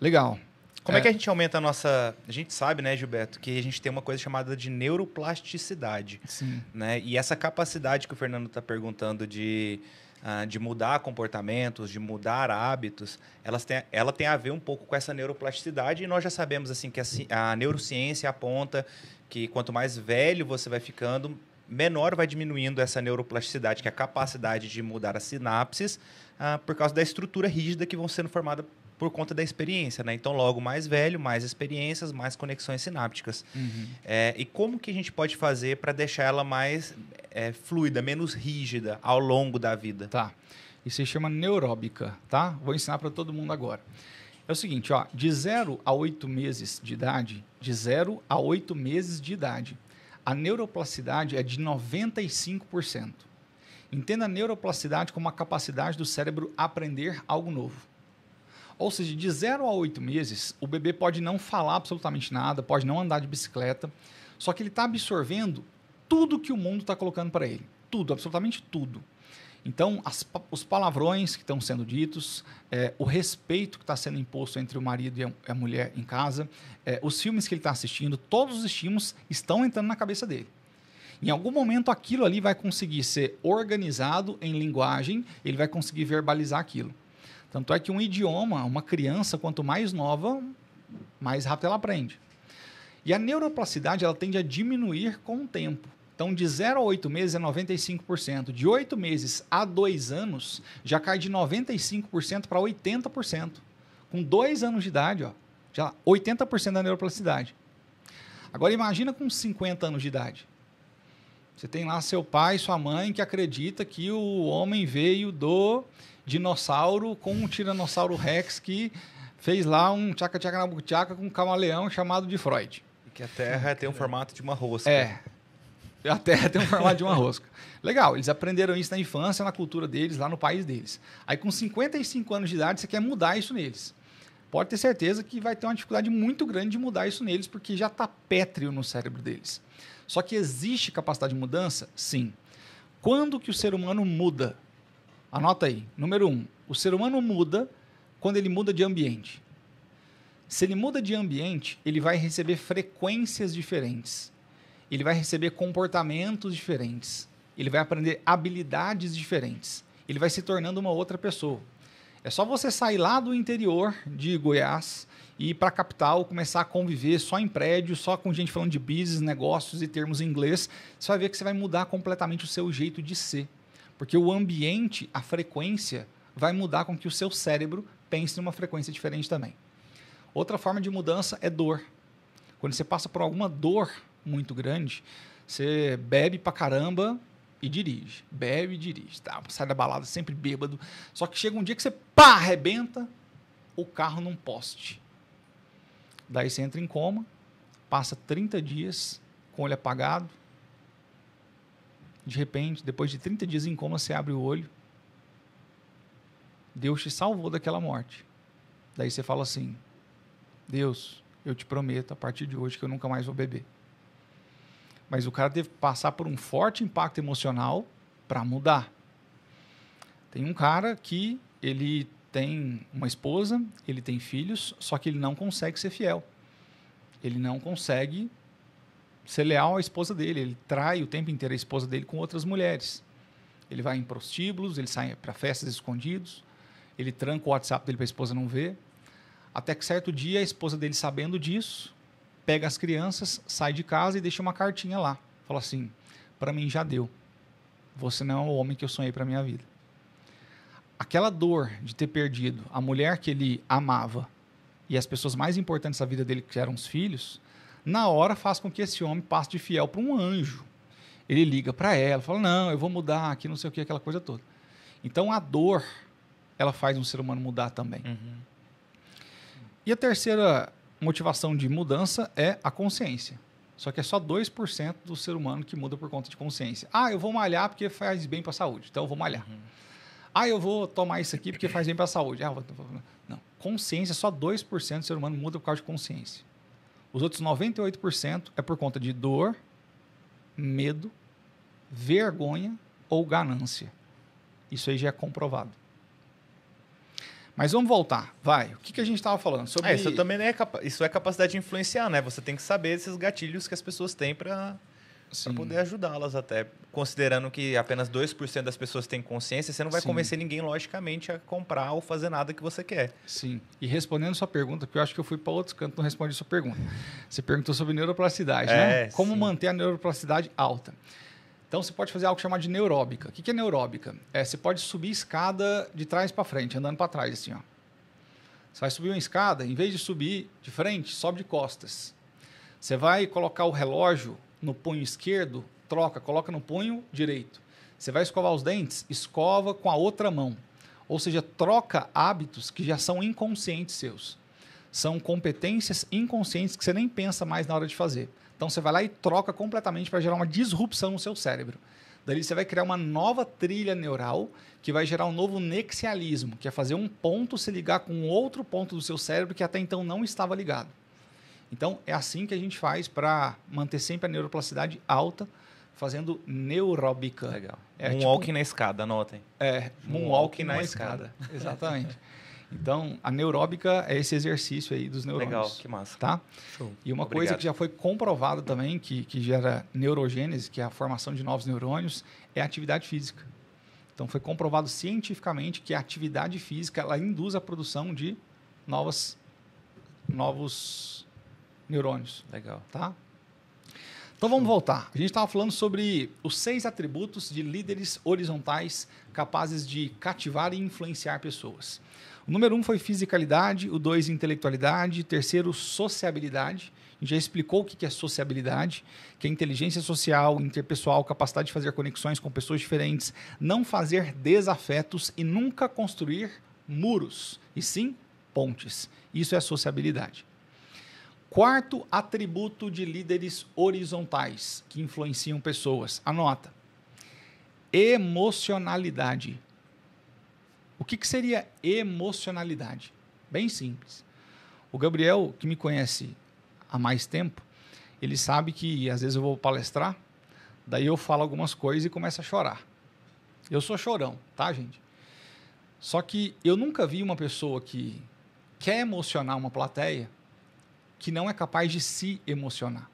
Legal. Como é. é. que a gente aumenta a nossa. A gente sabe, né, Gilberto, que a gente tem uma coisa chamada de neuroplasticidade. Sim. Né? E essa capacidade que o Fernando está perguntando de ah, de mudar comportamentos, de mudar hábitos, elas têm, ela tem a ver um pouco com essa neuroplasticidade e nós já sabemos assim que a, a neurociência aponta que quanto mais velho você vai ficando, menor vai diminuindo essa neuroplasticidade, que é a capacidade de mudar as sinapses ah, por causa da estrutura rígida que vão sendo formada, por conta da experiência, né? Então, logo mais velho, mais experiências, mais conexões sinápticas. Uhum. É, e como que a gente pode fazer para deixar ela mais é, fluida, menos rígida ao longo da vida? Tá. Isso se chama neuróbica, tá? Vou ensinar para todo mundo agora. É o seguinte, ó, de 0 a 8 meses de idade, de 0 a 8 meses de idade, a neuroplasticidade é de 95%. Entenda a neuroplasticidade como a capacidade do cérebro aprender algo novo. Ou seja, de 0 a 8 meses, o bebê pode não falar absolutamente nada, pode não andar de bicicleta, só que ele está absorvendo tudo que o mundo está colocando para ele. Tudo, absolutamente tudo. Então, as, os palavrões que estão sendo ditos, é, o respeito que está sendo imposto entre o marido e a, a mulher em casa, é, os filmes que ele está assistindo, todos os estímulos estão entrando na cabeça dele. Em algum momento, aquilo ali vai conseguir ser organizado em linguagem, ele vai conseguir verbalizar aquilo. Tanto é que um idioma, uma criança, quanto mais nova, mais rápido ela aprende. E a neuroplasticidade ela tende a diminuir com o tempo. Então, de 0 a 8 meses é 95%. De 8 meses a 2 anos, já cai de 95% para 80%. Com 2 anos de idade, ó, já 80% da neuroplasticidade. Agora, imagina com 50 anos de idade. Você tem lá seu pai, sua mãe, que acredita que o homem veio do dinossauro com um tiranossauro rex que fez lá um tchaca-tchaca na com um camaleão chamado de Freud. E que a Terra tem um formato de uma rosca. É. A Terra tem um formato de uma rosca. Legal, eles aprenderam isso na infância, na cultura deles, lá no país deles. Aí com 55 anos de idade, você quer mudar isso neles. Pode ter certeza que vai ter uma dificuldade muito grande de mudar isso neles, porque já está pétreo no cérebro deles. Só que existe capacidade de mudança? Sim. Quando que o ser humano muda? Anota aí. Número um, o ser humano muda quando ele muda de ambiente. Se ele muda de ambiente, ele vai receber frequências diferentes. Ele vai receber comportamentos diferentes. Ele vai aprender habilidades diferentes. Ele vai se tornando uma outra pessoa. É só você sair lá do interior de Goiás e ir para a capital, começar a conviver só em prédio, só com gente falando de business, negócios e termos em inglês. Você vai ver que você vai mudar completamente o seu jeito de ser. Porque o ambiente, a frequência, vai mudar com que o seu cérebro pense numa frequência diferente também. Outra forma de mudança é dor. Quando você passa por alguma dor muito grande, você bebe pra caramba e dirige. Bebe e dirige. Tá? Sai da balada sempre bêbado. Só que chega um dia que você pá, arrebenta o carro num poste. Daí você entra em coma, passa 30 dias com o olho apagado, de repente, depois de 30 dias em coma, você abre o olho. Deus te salvou daquela morte. Daí você fala assim: Deus, eu te prometo a partir de hoje que eu nunca mais vou beber. Mas o cara teve que passar por um forte impacto emocional para mudar. Tem um cara que ele tem uma esposa, ele tem filhos, só que ele não consegue ser fiel. Ele não consegue ser leal à esposa dele. Ele trai o tempo inteiro a esposa dele com outras mulheres. Ele vai em prostíbulos, ele sai para festas escondidos, ele tranca o WhatsApp dele para a esposa não ver. Até que certo dia a esposa dele, sabendo disso, pega as crianças, sai de casa e deixa uma cartinha lá. Fala assim: "Para mim já deu. Você não é o homem que eu sonhei para minha vida." Aquela dor de ter perdido a mulher que ele amava e as pessoas mais importantes da vida dele, que eram os filhos, na hora faz com que esse homem passe de fiel para um anjo. Ele liga para ela, fala: Não, eu vou mudar aqui, não sei o que, aquela coisa toda. Então a dor, ela faz um ser humano mudar também. Uhum. E a terceira motivação de mudança é a consciência. Só que é só 2% do ser humano que muda por conta de consciência. Ah, eu vou malhar porque faz bem para a saúde, então eu vou malhar. Uhum. Ah, eu vou tomar isso aqui porque faz bem para a saúde. Ah, vou... Não, consciência, só 2% do ser humano muda por causa de consciência. Os outros 98% é por conta de dor, medo, vergonha ou ganância. Isso aí já é comprovado. Mas vamos voltar, vai. O que, que a gente estava falando sobre... É, isso também é, isso é capacidade de influenciar, né? Você tem que saber esses gatilhos que as pessoas têm para para poder ajudá-las até. Considerando que apenas 2% das pessoas têm consciência, você não vai Sim. convencer ninguém, logicamente, a comprar ou fazer nada que você quer. Sim. E respondendo sua pergunta, porque eu acho que eu fui para outros cantos não respondi sua pergunta. Você perguntou sobre neuroplasticidade, né? é, né? Como sim. manter a neuroplasticidade alta. Então, você pode fazer algo chamado de neuróbica. O que é neuróbica? É, você pode subir escada de trás para frente, andando para trás, assim, ó. Você vai subir uma escada, em vez de subir de frente, sobe de costas. Você vai colocar o relógio no punho esquerdo, troca, coloca no punho direito. Você vai escovar os dentes, escova com a outra mão. Ou seja, troca hábitos que já são inconscientes seus. São competências inconscientes que você nem pensa mais na hora de fazer. Então você vai lá e troca completamente para gerar uma disrupção no seu cérebro. Daí você vai criar uma nova trilha neural que vai gerar um novo nexialismo, que é fazer um ponto se ligar com outro ponto do seu cérebro que até então não estava ligado. Então, é assim que a gente faz para manter sempre a neuroplasticidade alta, fazendo neuróbica. Legal. É, tipo, moonwalking tipo, na escada, anotem. É, moonwalking na, na escada. escada. Exatamente. Então, a neuróbica é esse exercício aí dos neurônios. Legal, que massa. Tá? Show. E uma Obrigado. coisa que já foi comprovada também, que, que gera neurogênese, que é a formação de novos neurônios, é a atividade física. Então, foi comprovado cientificamente que a atividade física ela induz a produção de novas, novos neurônios. Legal. Tá? Então vamos voltar. A gente estava falando sobre os seis atributos de líderes horizontais capazes de cativar e influenciar pessoas. O número um foi fisicalidade, o dois, intelectualidade, terceiro, sociabilidade. A gente já explicou o que é sociabilidade, que é inteligência social, interpessoal, capacidade de fazer conexões com pessoas diferentes, não fazer desafetos e nunca construir muros, e sim pontes. Isso é sociabilidade. Quarto atributo de líderes horizontais que influenciam pessoas. Anota. Emocionalidade. O que, que seria emocionalidade? Bem simples. O Gabriel, que me conhece há mais tempo, ele sabe que às vezes eu vou palestrar, daí eu falo algumas coisas e começo a chorar. Eu sou chorão, tá, gente? Só que eu nunca vi uma pessoa que quer emocionar uma plateia que não é capaz de se emocionar.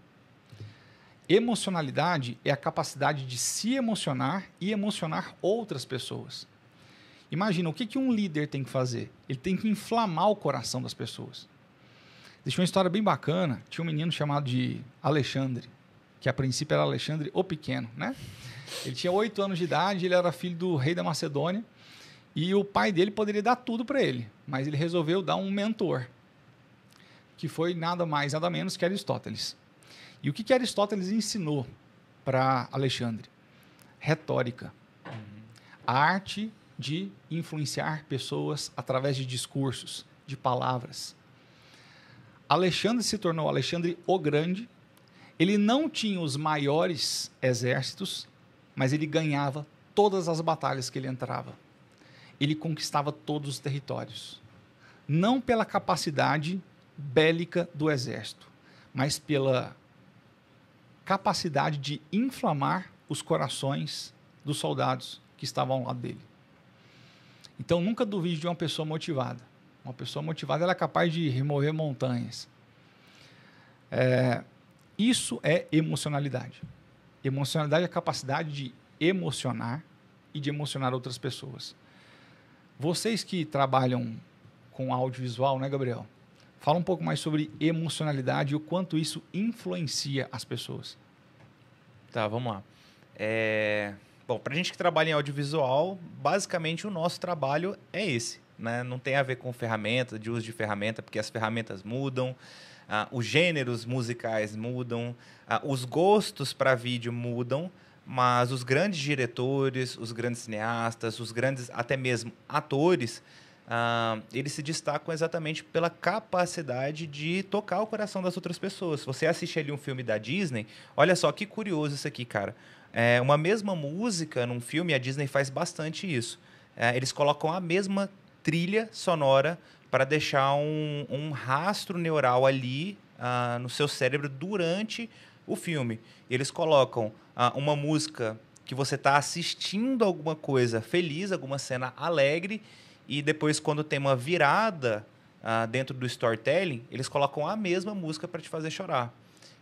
Emocionalidade é a capacidade de se emocionar e emocionar outras pessoas. Imagina, o que, que um líder tem que fazer? Ele tem que inflamar o coração das pessoas. Deixa uma história bem bacana. Tinha um menino chamado de Alexandre, que a princípio era Alexandre o Pequeno, né? Ele tinha oito anos de idade, ele era filho do rei da Macedônia e o pai dele poderia dar tudo para ele, mas ele resolveu dar um mentor que foi nada mais, nada menos que Aristóteles. E o que, que Aristóteles ensinou para Alexandre? Retórica. A arte de influenciar pessoas através de discursos, de palavras. Alexandre se tornou Alexandre o Grande. Ele não tinha os maiores exércitos, mas ele ganhava todas as batalhas que ele entrava. Ele conquistava todos os territórios. Não pela capacidade bélica do exército, mas pela capacidade de inflamar os corações dos soldados que estavam ao lado dele. Então nunca duvide de uma pessoa motivada. Uma pessoa motivada ela é capaz de remover montanhas. É, isso é emocionalidade. Emocionalidade é a capacidade de emocionar e de emocionar outras pessoas. Vocês que trabalham com audiovisual, né, Gabriel? Fala um pouco mais sobre emocionalidade e o quanto isso influencia as pessoas. Tá, vamos lá. É... Bom, para a gente que trabalha em audiovisual, basicamente o nosso trabalho é esse. Né? Não tem a ver com ferramenta, de uso de ferramenta, porque as ferramentas mudam, ah, os gêneros musicais mudam, ah, os gostos para vídeo mudam, mas os grandes diretores, os grandes cineastas, os grandes até mesmo atores ah, eles se destacam exatamente pela capacidade de tocar o coração das outras pessoas. Se você assiste ali um filme da Disney, olha só que curioso isso aqui, cara. É, uma mesma música num filme, a Disney faz bastante isso. É, eles colocam a mesma trilha sonora para deixar um, um, rastro neural ali ah, no seu cérebro durante o filme. Eles colocam ah, uma música que você está assistindo alguma coisa feliz, alguma cena alegre, e depois, quando tem uma virada ah, dentro do storytelling, eles colocam a mesma música para te fazer chorar.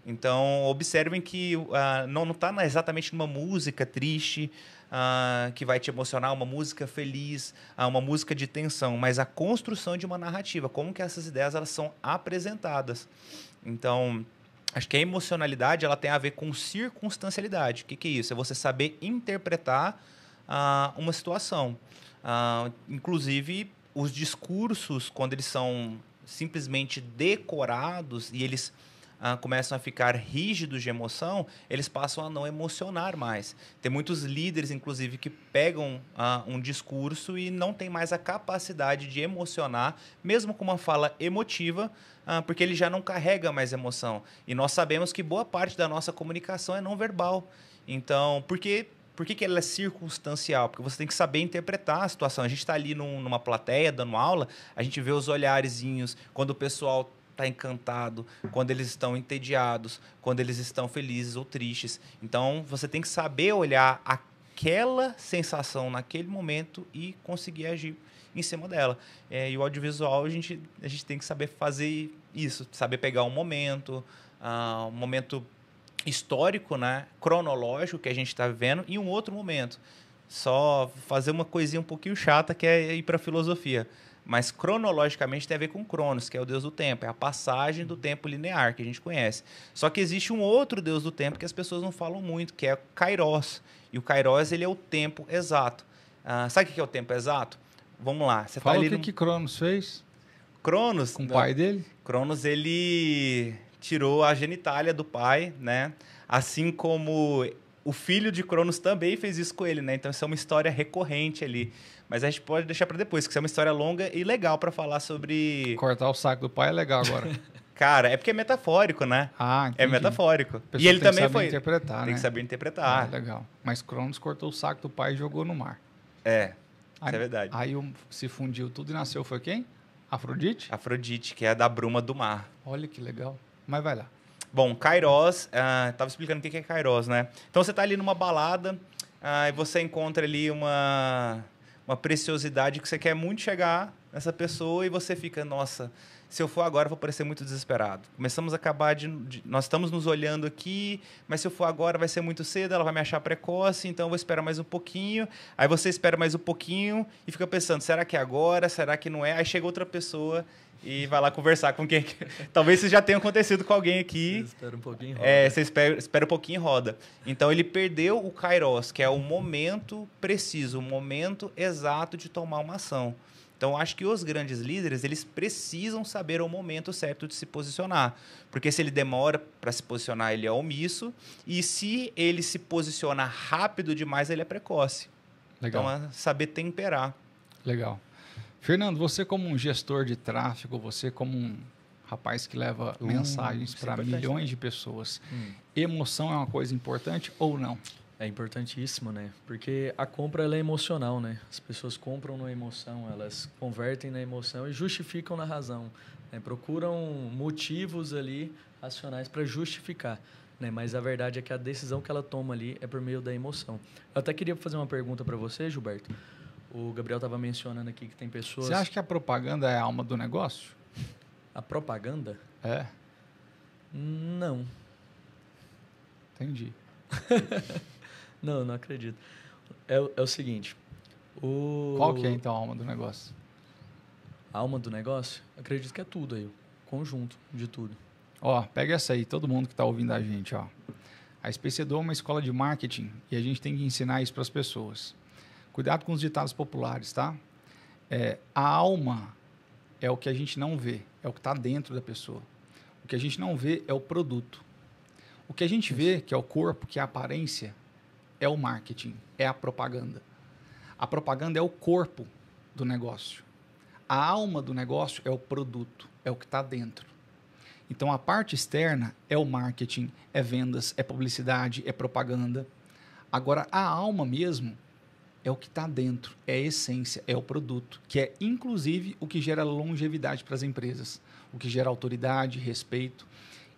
Então, observem que ah, não está exatamente numa música triste ah, que vai te emocionar, uma música feliz, uma música de tensão, mas a construção de uma narrativa, como que essas ideias elas são apresentadas. Então, acho que a emocionalidade ela tem a ver com circunstancialidade. O que, que é isso? É você saber interpretar uma situação. Ah, inclusive, os discursos, quando eles são simplesmente decorados e eles ah, começam a ficar rígidos de emoção, eles passam a não emocionar mais. Tem muitos líderes, inclusive, que pegam ah, um discurso e não tem mais a capacidade de emocionar, mesmo com uma fala emotiva, porque ele já não carrega mais emoção. E nós sabemos que boa parte da nossa comunicação é não verbal. Então, porque por que, que ela é circunstancial? Porque você tem que saber interpretar a situação. A gente está ali num, numa plateia dando aula, a gente vê os olharezinhos, quando o pessoal está encantado, quando eles estão entediados, quando eles estão felizes ou tristes. Então, você tem que saber olhar aquela sensação naquele momento e conseguir agir em cima dela. É, e o audiovisual, a gente, a gente tem que saber fazer isso, saber pegar um momento, uh, ah, um momento histórico, né? cronológico que a gente está vivendo e um outro momento. Só fazer uma coisinha um pouquinho chata que é ir para a filosofia. Mas cronologicamente tem a ver com Cronos, que é o deus do tempo, é a passagem do uhum. tempo linear que a gente conhece. Só que existe um outro deus do tempo que as pessoas não falam muito, que é Kairos. E o Kairos ele é o tempo exato. Ah, sabe o que é o tempo exato? Vamos lá. Você tá Fala tá o que, no... que Cronos fez? Cronos. Com o né? pai dele? Cronos, ele tirou a genitália do pai, né? Assim como o filho de Cronos também fez isso com ele, né? Então isso é uma história recorrente ali. Mas a gente pode deixar para depois, que isso é uma história longa e legal para falar sobre. Cortar o saco do pai é legal agora. Cara, é porque é metafórico, né? Ah, entendi. É metafórico. E ele também foi. Tem que saber foi... interpretar, né? Tem que né? saber interpretar. Ah, legal. Mas Cronos cortou o saco do pai e jogou no mar. É. Aí, é verdade. Aí se fundiu tudo e nasceu foi quem? Afrodite? Afrodite, que é a da bruma do mar. Olha que legal mas vai lá. Bom, Kairos, uh, tava explicando o que é Kairos, né? Então você está ali numa balada uh, e você encontra ali uma, uma preciosidade que você quer muito chegar nessa pessoa e você fica, nossa, se eu for agora, eu vou parecer muito desesperado. Começamos a acabar de, de, Nós estamos nos olhando aqui, mas se eu for agora, vai ser muito cedo, ela vai me achar precoce, então eu vou esperar mais um pouquinho. Aí você espera mais um pouquinho e fica pensando: será que é agora? Será que não é? Aí chega outra pessoa e vai lá conversar com quem. Talvez isso já tenha acontecido com alguém aqui. Você espera um pouquinho roda. É, você espera, espera um pouquinho roda. Então ele perdeu o kairos, que é o momento preciso, o momento exato de tomar uma ação. Então, acho que os grandes líderes, eles precisam saber o momento certo de se posicionar. Porque se ele demora para se posicionar, ele é omisso. E se ele se posiciona rápido demais, ele é precoce. Legal. Então, é saber temperar. Legal. Fernando, você como um gestor de tráfego, você como um rapaz que leva hum, mensagens é para milhões de pessoas, hum. emoção é uma coisa importante ou não? É importantíssimo, né? Porque a compra ela é emocional, né? As pessoas compram na emoção, elas convertem na emoção e justificam na razão. Né? Procuram motivos ali racionais para justificar. Né? Mas a verdade é que a decisão que ela toma ali é por meio da emoção. Eu até queria fazer uma pergunta para você, Gilberto. O Gabriel estava mencionando aqui que tem pessoas. Você acha que a propaganda é a alma do negócio? A propaganda? É. Não. Entendi. Não, não acredito. É, é o seguinte. O... Qual que é então a alma do negócio? A alma do negócio? Acredito que é tudo aí, conjunto de tudo. Ó, pega essa aí, todo mundo que está ouvindo a gente, ó. A Especedor é uma escola de marketing e a gente tem que ensinar isso para as pessoas. Cuidado com os ditados populares, tá? É, a alma é o que a gente não vê, é o que está dentro da pessoa. O que a gente não vê é o produto. O que a gente vê, que é o corpo, que é a aparência, é o marketing, é a propaganda. A propaganda é o corpo do negócio. A alma do negócio é o produto, é o que está dentro. Então a parte externa é o marketing, é vendas, é publicidade, é propaganda. Agora a alma mesmo é o que está dentro, é a essência, é o produto, que é inclusive o que gera longevidade para as empresas, o que gera autoridade, respeito.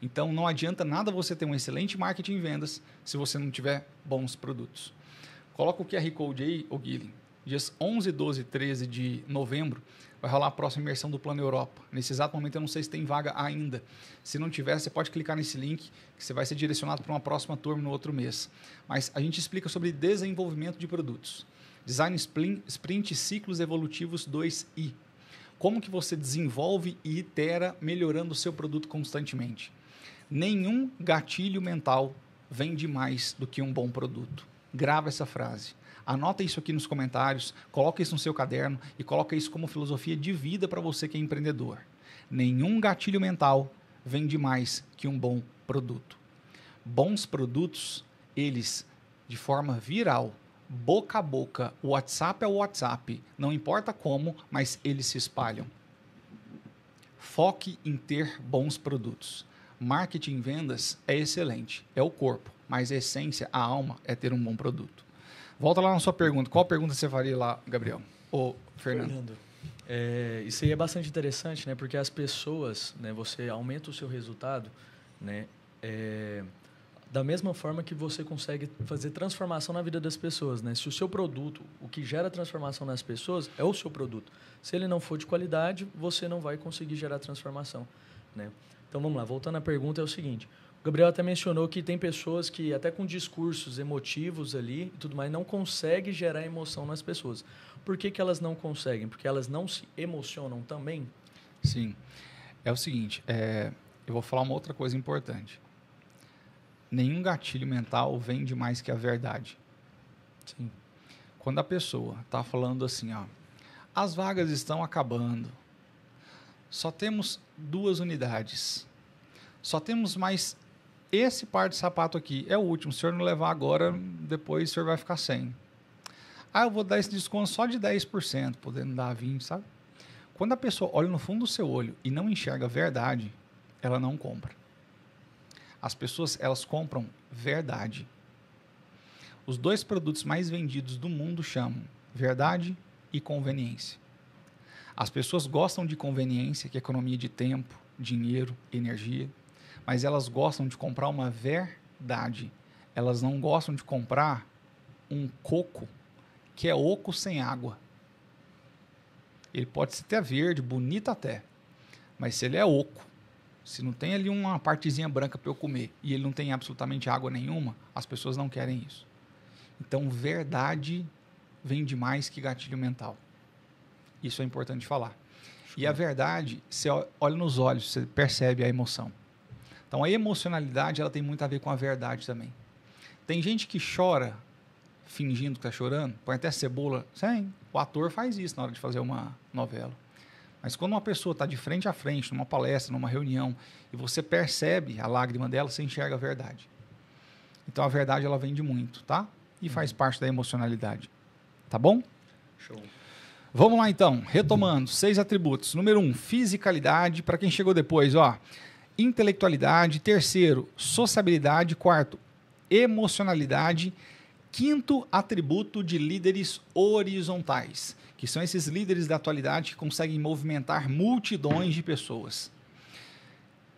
Então não adianta nada você ter um excelente marketing em vendas se você não tiver bons produtos. Coloca o QR Code aí, Guilherme. Dias 11, 12 e 13 de novembro vai rolar a próxima imersão do Plano Europa. Nesse exato momento eu não sei se tem vaga ainda. Se não tiver, você pode clicar nesse link que você vai ser direcionado para uma próxima turma no outro mês. Mas a gente explica sobre desenvolvimento de produtos. Design Sprint Ciclos Evolutivos 2i. Como que você desenvolve e itera melhorando o seu produto constantemente. Nenhum gatilho mental vende mais do que um bom produto. Grava essa frase. Anota isso aqui nos comentários, coloca isso no seu caderno e coloca isso como filosofia de vida para você que é empreendedor. Nenhum gatilho mental vende mais que um bom produto. Bons produtos, eles de forma viral, boca a boca, WhatsApp é o WhatsApp, não importa como, mas eles se espalham. Foque em ter bons produtos marketing e vendas é excelente, é o corpo, mas a essência, a alma, é ter um bom produto. Volta lá na sua pergunta. Qual pergunta você faria lá, Gabriel? Ou Fernando? Fernando. É, isso aí é bastante interessante, né? Porque as pessoas, né? Você aumenta o seu resultado, né? É, da mesma forma que você consegue fazer transformação na vida das pessoas, né? Se o seu produto, o que gera transformação nas pessoas é o seu produto. Se ele não for de qualidade, você não vai conseguir gerar transformação, né? Então vamos lá, voltando à pergunta, é o seguinte. O Gabriel até mencionou que tem pessoas que, até com discursos emotivos ali e tudo mais, não consegue gerar emoção nas pessoas. Por que, que elas não conseguem? Porque elas não se emocionam também? Sim. É o seguinte, é, eu vou falar uma outra coisa importante. Nenhum gatilho mental vem de mais que a verdade. Sim. Quando a pessoa está falando assim, ó, as vagas estão acabando, só temos duas unidades. Só temos mais esse par de sapato aqui. É o último. Se o senhor não levar agora, depois o senhor vai ficar sem. Ah, eu vou dar esse desconto só de 10%, podendo dar 20%, sabe? Quando a pessoa olha no fundo do seu olho e não enxerga a verdade, ela não compra. As pessoas, elas compram verdade. Os dois produtos mais vendidos do mundo chamam verdade e conveniência. As pessoas gostam de conveniência, que é economia de tempo, dinheiro, energia, mas elas gostam de comprar uma verdade. Elas não gostam de comprar um coco que é oco sem água. Ele pode ser até verde, bonito até, mas se ele é oco, se não tem ali uma partezinha branca para eu comer e ele não tem absolutamente água nenhuma, as pessoas não querem isso. Então, verdade vende mais que gatilho mental. Isso é importante falar. E a verdade, você olha nos olhos, você percebe a emoção. Então a emocionalidade ela tem muito a ver com a verdade também. Tem gente que chora fingindo que está chorando, põe até cebola. Sim, o ator faz isso na hora de fazer uma novela. Mas quando uma pessoa está de frente a frente, numa palestra, numa reunião, e você percebe a lágrima dela, você enxerga a verdade. Então a verdade ela vende muito, tá? E faz uhum. parte da emocionalidade. Tá bom? Show. Vamos lá então, retomando, seis atributos. Número um, fisicalidade, para quem chegou depois, ó. Intelectualidade, terceiro, sociabilidade, quarto, emocionalidade, quinto atributo de líderes horizontais, que são esses líderes da atualidade que conseguem movimentar multidões de pessoas.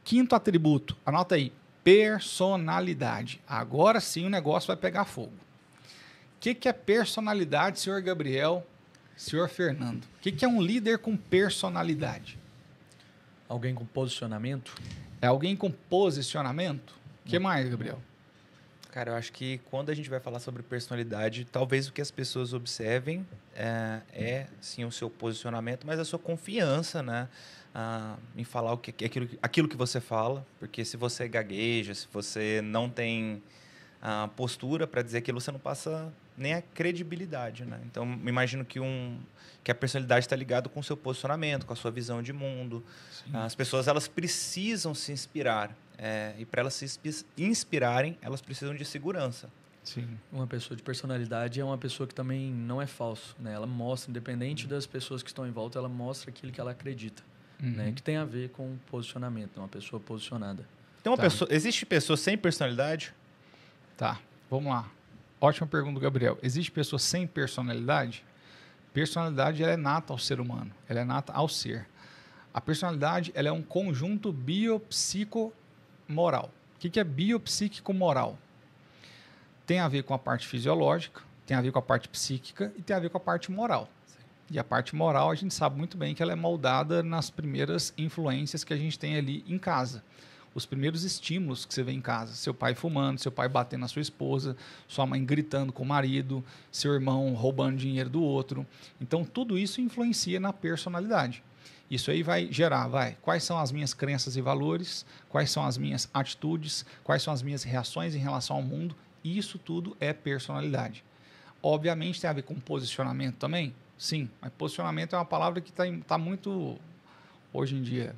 Quinto atributo, anota aí, personalidade. Agora sim o negócio vai pegar fogo. O que, que é personalidade, senhor Gabriel? Senhor Fernando, o que, que é um líder com personalidade? Alguém com posicionamento? É alguém com posicionamento? O que mais, Gabriel? Cara, eu acho que quando a gente vai falar sobre personalidade, talvez o que as pessoas observem é, é sim, o seu posicionamento, mas a sua confiança, né? Ah, em falar o que, aquilo, aquilo que você fala, porque se você gagueja, se você não tem a postura para dizer aquilo, você não passa nem a credibilidade, né? Então, imagino que um que a personalidade está ligado com o seu posicionamento, com a sua visão de mundo. Sim. As pessoas elas precisam se inspirar é, e para elas se inspirarem, elas precisam de segurança. Sim. Uma pessoa de personalidade é uma pessoa que também não é falso, né? Ela mostra, independente hum. das pessoas que estão em volta, ela mostra aquilo que ela acredita, né? uhum. né? Que tem a ver com posicionamento, uma pessoa posicionada. Então, tá. pessoa, existe pessoa sem personalidade? Tá, vamos lá. Ótima pergunta Gabriel. Existe pessoa sem personalidade? Personalidade ela é nata ao ser humano, ela é nata ao ser. A personalidade ela é um conjunto biopsicomoral. O que é biopsicomoral? Tem a ver com a parte fisiológica, tem a ver com a parte psíquica e tem a ver com a parte moral. E a parte moral, a gente sabe muito bem que ela é moldada nas primeiras influências que a gente tem ali em casa os primeiros estímulos que você vê em casa. Seu pai fumando, seu pai batendo na sua esposa, sua mãe gritando com o marido, seu irmão roubando dinheiro do outro. Então, tudo isso influencia na personalidade. Isso aí vai gerar, vai. Quais são as minhas crenças e valores? Quais são as minhas atitudes? Quais são as minhas reações em relação ao mundo? Isso tudo é personalidade. Obviamente tem a ver com posicionamento também? Sim, mas posicionamento é uma palavra que está tá muito, hoje em dia,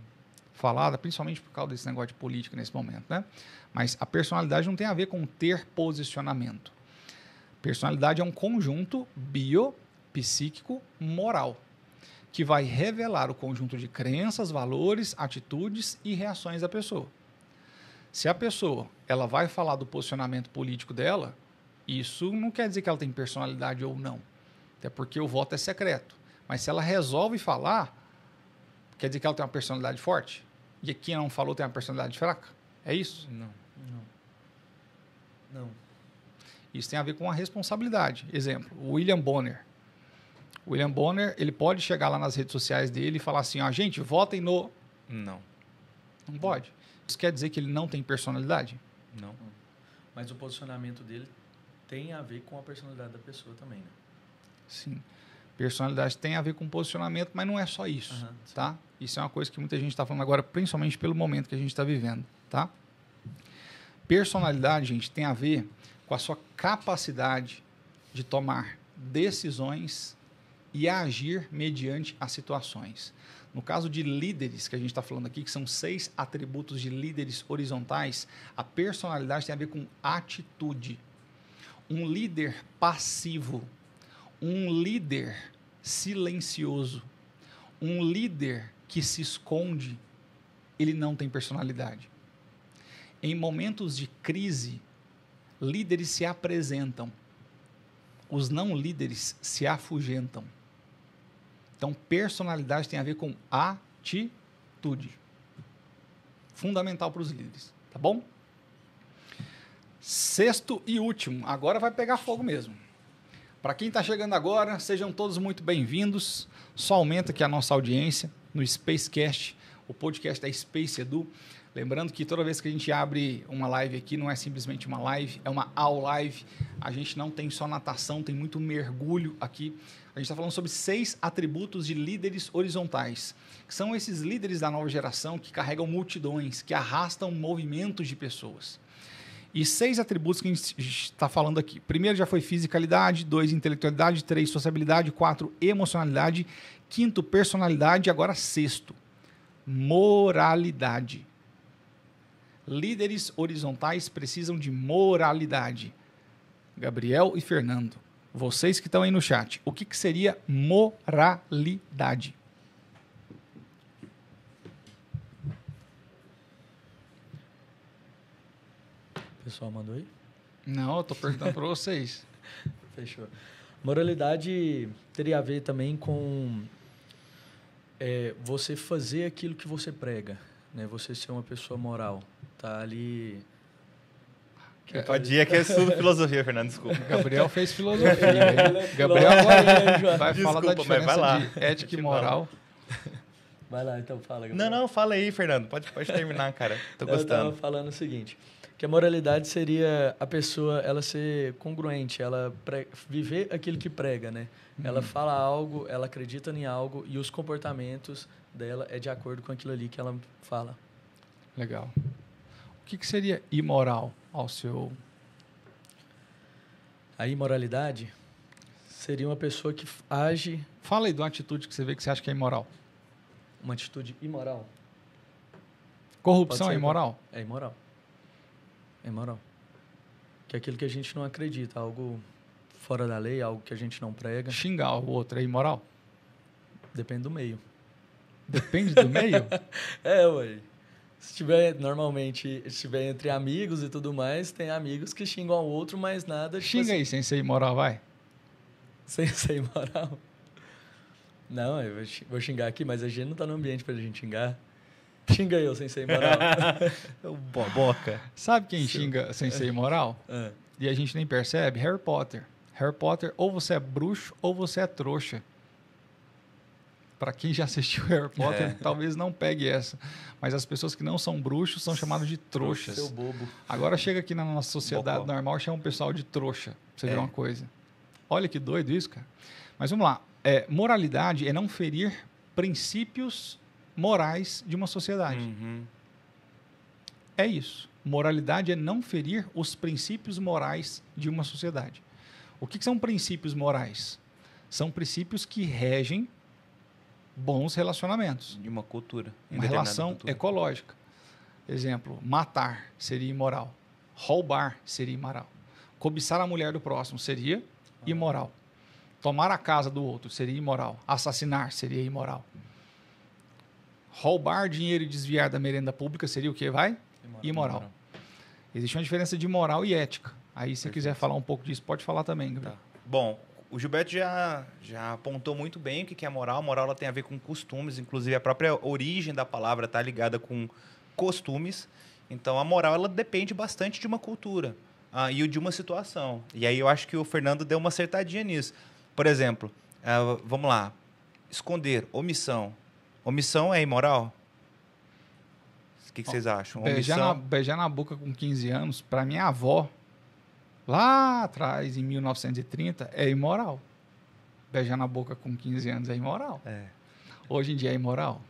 falada, principalmente por causa desse negócio de política nesse momento, né? Mas a personalidade não tem a ver com ter posicionamento. Personalidade é um conjunto bio, psíquico, moral, que vai revelar o conjunto de crenças, valores, atitudes e reações da pessoa. Se a pessoa, ela vai falar do posicionamento político dela, isso não quer dizer que ela tem personalidade ou não. Até porque o voto é secreto. Mas se ela resolve falar, quer dizer que ela tem uma personalidade forte? E quem não falou tem uma personalidade fraca? É isso? Não, não. Não. Isso tem a ver com a responsabilidade. Exemplo, o William Bonner. O William Bonner, ele pode chegar lá nas redes sociais dele e falar assim, ó, gente, votem no... Não. Não pode. Isso quer dizer que ele não tem personalidade? Não. Mas o posicionamento dele tem a ver com a personalidade da pessoa também, né? Sim. Personalidade tem a ver com posicionamento, mas não é só isso, uhum, tá? Isso é uma coisa que muita gente está falando agora, principalmente pelo momento que a gente está vivendo, tá? Personalidade, gente, tem a ver com a sua capacidade de tomar decisões e agir mediante as situações. No caso de líderes, que a gente está falando aqui, que são seis atributos de líderes horizontais, a personalidade tem a ver com atitude. Um líder passivo, um líder silencioso, um líder que se esconde, ele não tem personalidade. Em momentos de crise, líderes se apresentam, os não líderes se afugentam. Então, personalidade tem a ver com atitude. Fundamental para os líderes, tá bom? Sexto e último, agora vai pegar fogo mesmo. Para quem está chegando agora, sejam todos muito bem-vindos. Só aumenta aqui a nossa audiência no Spacecast, o podcast da Space Edu. Lembrando que toda vez que a gente abre uma live aqui, não é simplesmente uma live, é uma all live. A gente não tem só natação, tem muito mergulho aqui. A gente está falando sobre seis atributos de líderes horizontais, que são esses líderes da nova geração que carregam multidões, que arrastam movimentos de pessoas e seis atributos que a gente está falando aqui. Primeiro já foi fisicalidade, dois, intelectualidade, três, sociabilidade, quatro, emocionalidade, quinto, personalidade, agora sexto, moralidade. Líderes horizontais precisam de moralidade. Gabriel e Fernando, vocês que estão aí no chat, o que, que seria moralidade? pessoal mandou aí? Não, eu tô perguntando para vocês. Fechou. Moralidade teria a ver também com é, você fazer aquilo que você prega, né? Você ser uma pessoa moral, tá ali. É, pode ir que é estudo filosofia, Fernando, desculpa. Gabriel fez filosofia. Gabriel vai falar da diferença vai lá. de ética e moral. Vai lá, então fala. Gabriel. Não, não, fala aí, Fernando. Pode, pode terminar, cara. Tô gostando. Eu tava falando o seguinte que a moralidade seria a pessoa ela ser congruente, ela viver aquilo que prega, né? Uhum. Ela fala algo, ela acredita em algo e os comportamentos dela é de acordo com aquilo ali que ela fala. Legal. O que, que seria imoral ao seu a imoralidade seria uma pessoa que age. Fala aí de uma atitude que você vê que você acha que é imoral. Uma atitude imoral. Corrupção é imoral? É imoral é moral. Que é aquilo que a gente não acredita, algo fora da lei, algo que a gente não prega. Xingar o outro é imoral? Depende do meio. Depende do meio? é, ué. Se tiver, normalmente, se tiver entre amigos e tudo mais, tem amigos que xingam ao outro, mas nada. Tipo Xinga tipo aí, sem ser imoral, vai. Sem ser imoral? Não, eu vou xingar aqui, mas a gente não tá no ambiente pra gente xingar. Xinga eu, sensei moral. Boboca. Sabe quem Seu... xinga sensei moral? É. E a gente nem percebe? Harry Potter. Harry Potter, ou você é bruxo ou você é trouxa. Para quem já assistiu Harry Potter, é. talvez não pegue essa. Mas as pessoas que não são bruxos são chamadas de trouxas. Seu bobo. Agora chega aqui na nossa sociedade Bocó. normal, chama o pessoal de trouxa. você é. uma coisa. Olha que doido isso, cara. Mas vamos lá. É, moralidade é não ferir princípios morais de uma sociedade. Uhum. É isso. Moralidade é não ferir os princípios morais de uma sociedade. O que, que são princípios morais? São princípios que regem bons relacionamentos. De uma cultura. Uma relação cultura. ecológica. Exemplo, matar seria imoral. Roubar seria imoral. Cobiçar a mulher do próximo seria ah. imoral. Tomar a casa do outro seria imoral. Assassinar seria imoral roubar dinheiro e desviar da merenda pública seria o que? Vai? Imoral. Imoral. Existe uma diferença de moral e ética. Aí, se Perfeito. quiser falar um pouco disso, pode falar também, Gabriel. Tá. Bom, o Gilberto já, já apontou muito bem o que é moral. A moral ela tem a ver com costumes, inclusive a própria origem da palavra está ligada com costumes. Então, a moral ela depende bastante de uma cultura ah, e de uma situação. E aí eu acho que o Fernando deu uma acertadinha nisso. Por exemplo, ah, vamos lá, esconder, omissão. Omissão é imoral? O que, que vocês acham? Beijar na, beijar na boca com 15 anos, para minha avó, lá atrás, em 1930, é imoral. Beijar na boca com 15 anos é imoral. É. Hoje em dia é imoral?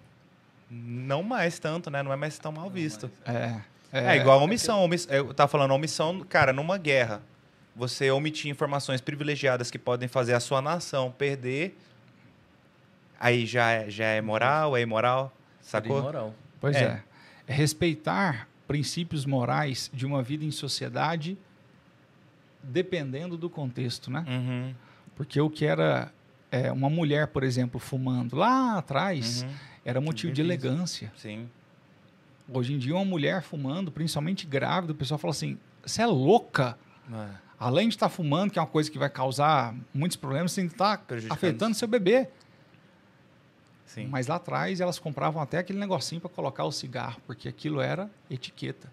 Não mais tanto, né? Não é mais tão mal visto. É, é. É, igual a é omissão. omissão. Eu tava tá falando omissão, cara, numa guerra. Você omitir informações privilegiadas que podem fazer a sua nação perder Aí já é, já é moral, é imoral, sacou? É imoral. Pois é. é. é. Respeitar princípios morais de uma vida em sociedade dependendo do contexto, né? Uhum. Porque o que era é, uma mulher, por exemplo, fumando lá atrás, uhum. era motivo de elegância. Sim. Hoje em dia, uma mulher fumando, principalmente grávida, o pessoal fala assim: você é louca. É. Além de estar tá fumando, que é uma coisa que vai causar muitos problemas, você está afetando seu bebê. Sim. Mas lá atrás elas compravam até aquele negocinho para colocar o cigarro, porque aquilo era etiqueta.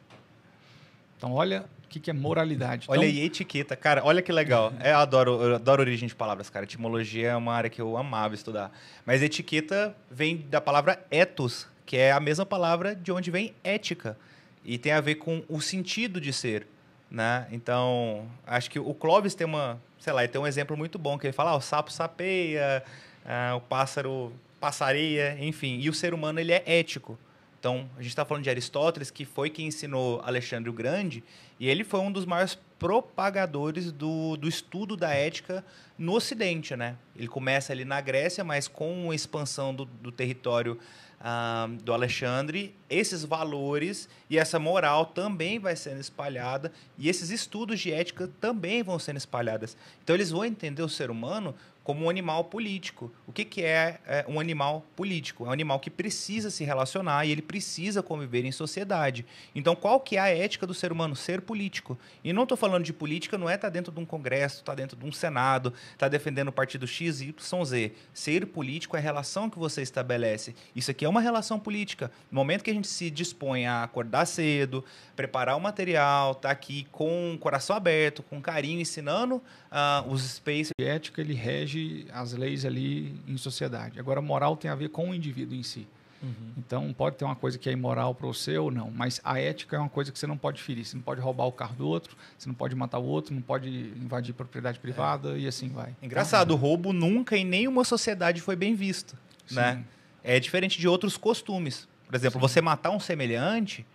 Então, olha o que, que é moralidade. Olha então... aí, etiqueta. Cara, olha que legal. É, eu, adoro, eu adoro origem de palavras, cara. Etimologia é uma área que eu amava estudar. Mas etiqueta vem da palavra ethos, que é a mesma palavra de onde vem ética. E tem a ver com o sentido de ser. Né? Então, acho que o Clóvis tem uma, sei lá, tem um exemplo muito bom que ele fala, ah, o sapo sapeia, ah, o pássaro passaria, enfim. E o ser humano ele é ético. Então, a gente está falando de Aristóteles, que foi quem ensinou Alexandre o Grande, e ele foi um dos maiores propagadores do, do estudo da ética no Ocidente. Né? Ele começa ali na Grécia, mas com a expansão do, do território ah, do Alexandre, esses valores e essa moral também vai sendo espalhada, e esses estudos de ética também vão sendo espalhados. Então, eles vão entender o ser humano como um animal político. O que, que é, é, um animal político? É um animal que precisa se relacionar e ele precisa conviver em sociedade. Então, qual que é a ética do ser humano? Ser político. E não estou falando de política, não é estar tá dentro de um congresso, estar tá dentro de um senado, estar tá defendendo o partido X, Y, Z. Ser político é a relação que você estabelece. Isso aqui é uma relação política. No momento que a gente se dispõe a acordar cedo, preparar o material, estar aqui com o coração aberto, com carinho, ensinando uh, os spaces... A ética, ele rege rege as leis ali em sociedade. Agora, moral tem a ver com o indivíduo em si. Uhum. Então, pode ter uma coisa que é imoral para você ou não, mas a ética é uma coisa que você não pode ferir. Você não pode roubar o carro do outro, você não pode matar o outro, não pode invadir propriedade privada é. e assim vai. Engraçado, o roubo nunca em nenhuma sociedade foi bem visto. Né? É diferente de outros costumes. Por exemplo, Sim. você matar um semelhante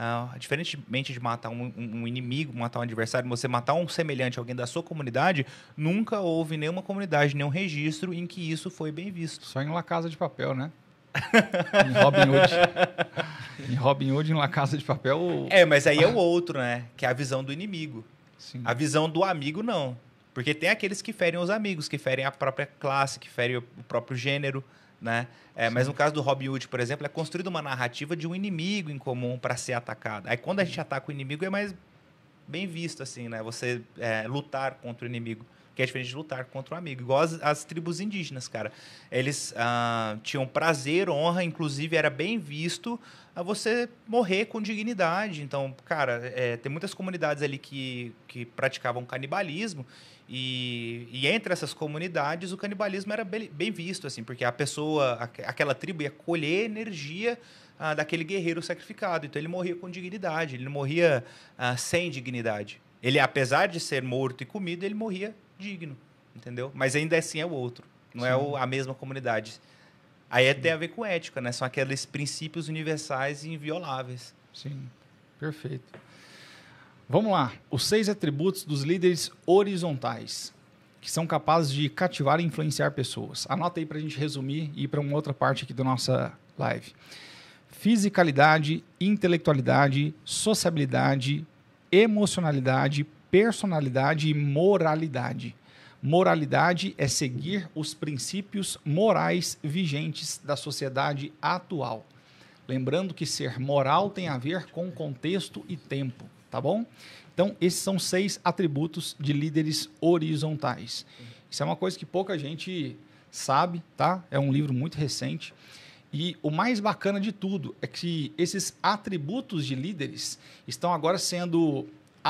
ah, diferentemente de matar um, um, inimigo, matar um adversário, você matar um semelhante, alguém da sua comunidade, nunca houve nenhuma comunidade, nenhum registro em que isso foi bem visto. Só em La Casa de Papel, né? em Robin Hood. em Robin Hood, em La Casa de Papel. Ou... É, mas aí é o outro, né? Que é a visão do inimigo. Sim. A visão do amigo, não. Porque tem aqueles que ferem os amigos, que ferem a própria classe, que ferem o próprio gênero né? É, mas no caso do Robin Hood, por exemplo, é construída uma narrativa de um inimigo em comum para ser atacado. Aí quando a gente ataca o inimigo é mais bem visto, assim, né? Você é, lutar contra o inimigo, que é diferente de lutar contra o um amigo. Igual as, as, tribos indígenas, cara. Eles ah, tinham prazer, honra, inclusive era bem visto a você morrer com dignidade. Então, cara, é, tem muitas comunidades ali que, que praticavam canibalismo e, e entre essas comunidades o canibalismo era bem, visto, assim, porque a pessoa, aquela tribo ia colher energia ah, daquele guerreiro sacrificado. Então ele morria com dignidade, ele não morria ah, sem dignidade. Ele, apesar de ser morto e comido, ele morria digno, entendeu? Mas ainda assim é o outro, não é Sim. é o, a mesma comunidade. Aí é, tem a ver com ética, né? São aqueles princípios universais e invioláveis. Sim, perfeito. Vamos lá. Os seis atributos dos líderes horizontais, que são capazes de cativar e influenciar pessoas. Anota aí para a gente resumir e ir para uma outra parte aqui da nossa live. Fisicalidade, intelectualidade, sociabilidade, emocionalidade, personalidade e moralidade. Moralidade é seguir os princípios morais vigentes da sociedade atual. Lembrando que ser moral tem a ver com contexto e tempo, tá bom? Então, esses são seis atributos de líderes horizontais. Isso é uma coisa que pouca gente sabe, tá? É um livro muito recente. E o mais bacana de tudo é que esses atributos de líderes estão agora sendo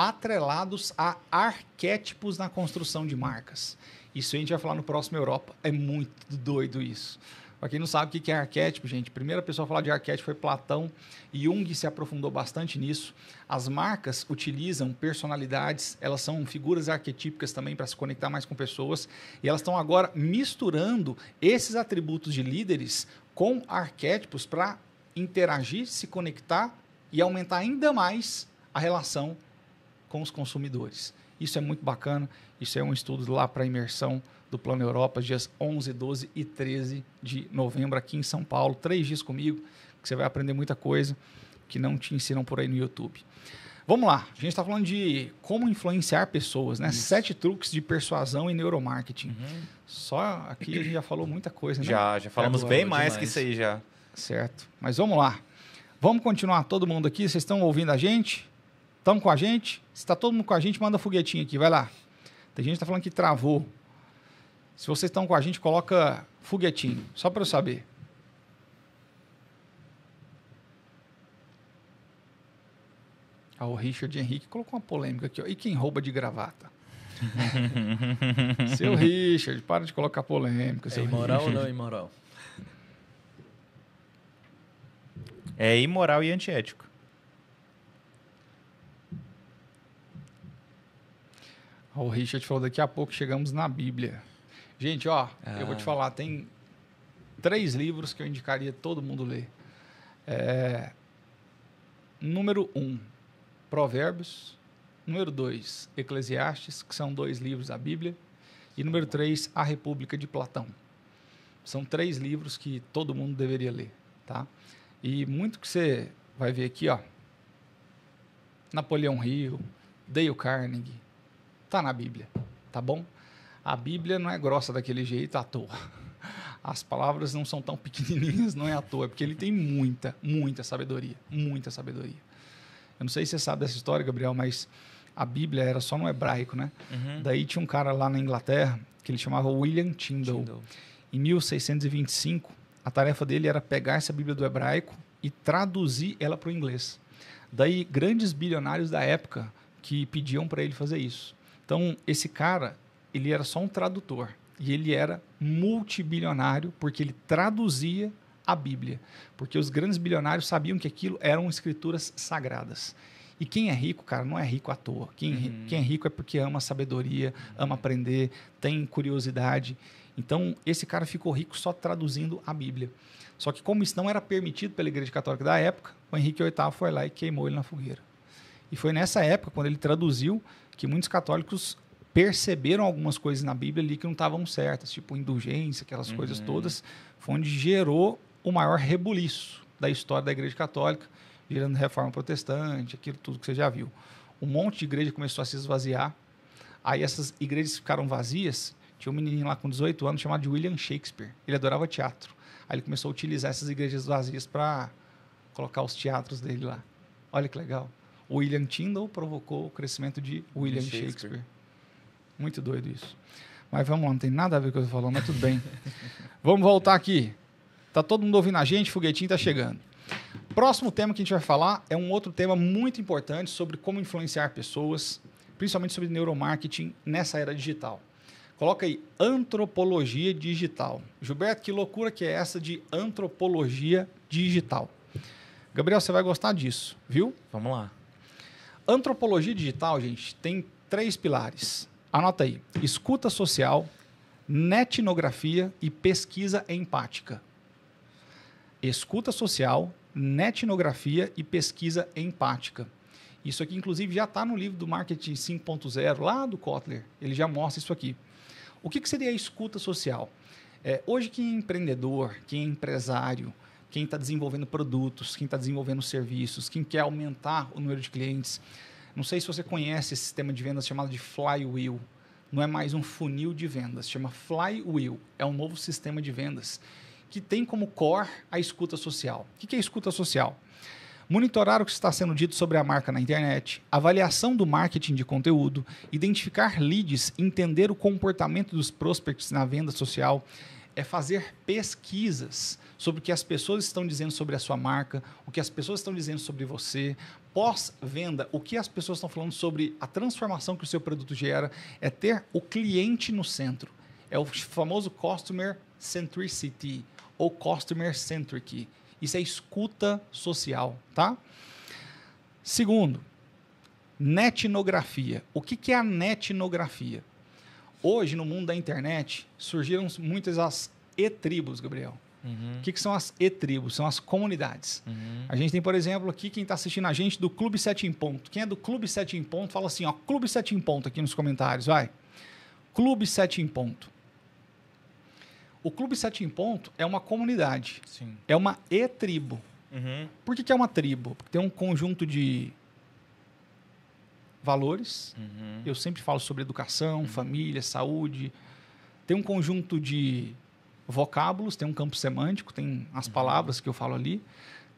atrelados a arquétipos na construção de marcas. Isso a gente vai falar no próximo Europa. É muito doido isso. Para quem não sabe o que é arquétipo, gente, a primeira pessoa a falar de arquétipo foi Platão. Jung se aprofundou bastante nisso. As marcas utilizam personalidades, elas são figuras arquetípicas também para se conectar mais com pessoas. E elas estão agora misturando esses atributos de líderes com arquétipos para interagir, se conectar e aumentar ainda mais a relação com os consumidores. Isso é muito bacana. Isso é um estudo lá para a imersão do Plano Europa, dias 11, 12 e 13 de novembro aqui em São Paulo. Três dias comigo, que você vai aprender muita coisa que não te ensinam por aí no YouTube. Vamos lá, a gente está falando de como influenciar pessoas, né? Isso. Sete truques de persuasão e neuromarketing. Uhum. Só aqui a gente já falou muita coisa, né? Já, já falamos é, bem mais demais. que isso aí já. Certo, mas vamos lá. Vamos continuar todo mundo aqui, vocês estão ouvindo a gente? Estamos com a gente? Se está todo mundo com a gente, manda foguetinho aqui, vai lá. Tem gente que está falando que travou. Se vocês estão com a gente, coloca foguetinho, só para eu saber. Ah, o Richard Henrique colocou uma polêmica aqui. Ó. E quem rouba de gravata? seu Richard, para de colocar polêmica. é imoral Richard. ou não é imoral? É imoral e antiético. O Richard falou daqui a pouco chegamos na Bíblia. Gente, ó, ah. eu vou te ah. falar, tem três livros que eu indicaria todo mundo ler. É, número um, Provérbios. Número dois, Eclesiastes, que são dois livros da Bíblia. E número tá três, A República de Platão. São três livros que todo mundo deveria ler, tá? E muito que você vai ver aqui, ó. Napoleão Hill, Dale Carnegie, Está na Bíblia, tá bom? A Bíblia não é grossa daquele jeito à toa. As palavras não são tão pequenininhas, não é à toa, é porque ele tem muita, muita sabedoria, muita sabedoria. Eu não sei se você sabe dessa história, Gabriel, mas a Bíblia era só no hebraico, né? Uhum. Daí tinha um cara lá na Inglaterra que ele chamava William Tyndall. Tyndall. Em 1625, a tarefa dele era pegar essa Bíblia do hebraico e traduzir ela para o inglês. Daí, grandes bilionários da época que pediam para ele fazer isso. Então, esse cara, ele era só um tradutor. E ele era multibilionário porque ele traduzia a Bíblia. Porque os grandes bilionários sabiam que aquilo eram escrituras sagradas. E quem é rico, cara, não é rico à toa. Quem, uhum. quem é rico é porque ama sabedoria, ama uhum. aprender, tem curiosidade. Então, esse cara ficou rico só traduzindo a Bíblia. Só que, como isso não era permitido pela Igreja Católica da época, o Henrique VIII foi lá e queimou ele na fogueira. E foi nessa época, quando ele traduziu, que muitos católicos perceberam algumas coisas na Bíblia ali que não estavam certas, tipo indulgência, aquelas uhum. coisas todas, foi onde gerou o maior rebuliço da história da Igreja Católica, gerando reforma protestante, aquilo tudo que você já viu. Um monte de igreja começou a se esvaziar, aí essas igrejas ficaram vazias. Tinha um menininho lá com 18 anos chamado William Shakespeare, ele adorava teatro. Aí ele começou a utilizar essas igrejas vazias para colocar os teatros dele lá. Olha que legal. William Tyndall provocou o crescimento de William de Shakespeare. Shakespeare. Muito doido isso. Mas vamos lá, não tem nada a ver com o que eu estou falando, mas tudo bem. vamos voltar aqui. Tá todo mundo ouvindo a gente, foguetinho tá chegando. Próximo tema que a gente vai falar é um outro tema muito importante sobre como influenciar pessoas, principalmente sobre neuromarketing nessa era digital. Coloca aí antropologia digital. Gilberto, que loucura que é essa de antropologia digital? Gabriel, você vai gostar disso, viu? Vamos lá. Antropologia digital, gente, tem três pilares. Anota aí: escuta social, netnografia e pesquisa empática. Escuta social, netnografia e pesquisa empática. Isso aqui, inclusive, já está no livro do Marketing 5.0, lá do Kotler. Ele já mostra isso aqui. O que, que seria a escuta social? É, hoje, quem é empreendedor, quem é empresário, quem está desenvolvendo produtos, quem está desenvolvendo serviços, quem quer aumentar o número de clientes. Não sei se você conhece esse sistema de vendas chamado de Flywheel. Não é mais um funil de vendas, chama Flywheel. É um novo sistema de vendas que tem como core a escuta social. O que é escuta social? monitorar o que está sendo dito sobre a marca na internet, avaliação do marketing de conteúdo, identificar leads, entender o comportamento dos prospects na venda social, é fazer pesquisas sobre o que as pessoas estão dizendo sobre a sua marca, o que as pessoas estão dizendo sobre você. Pós-venda, o que as pessoas estão falando sobre a transformação que o seu produto gera é ter o cliente no centro. É o famoso customer centricity ou customer centric. Isso é escuta social, tá? Segundo, netnografia. O que, é a netnografia? Hoje, no mundo da internet, surgiram muitas as e-tribos, Gabriel. Uhum. O que, que, são as e-tribos? São as comunidades. Uhum. A gente tem, por exemplo, aqui quem está assistindo a gente do Clube 7 em Ponto. Quem é do Clube 7 em Ponto, fala assim, ó, Clube 7 em Ponto aqui nos comentários, vai. Clube 7 em Ponto. O Clube 7 em Ponto é uma comunidade. Sim. É uma e-tribo. Uhum. Por que, que, é uma tribo? Porque tem um conjunto de valores. Uhum. Eu sempre falo sobre educação, uhum. família, saúde. Tem um conjunto de vocábulos, tem um campo semântico, tem as uhum. palavras que eu falo ali,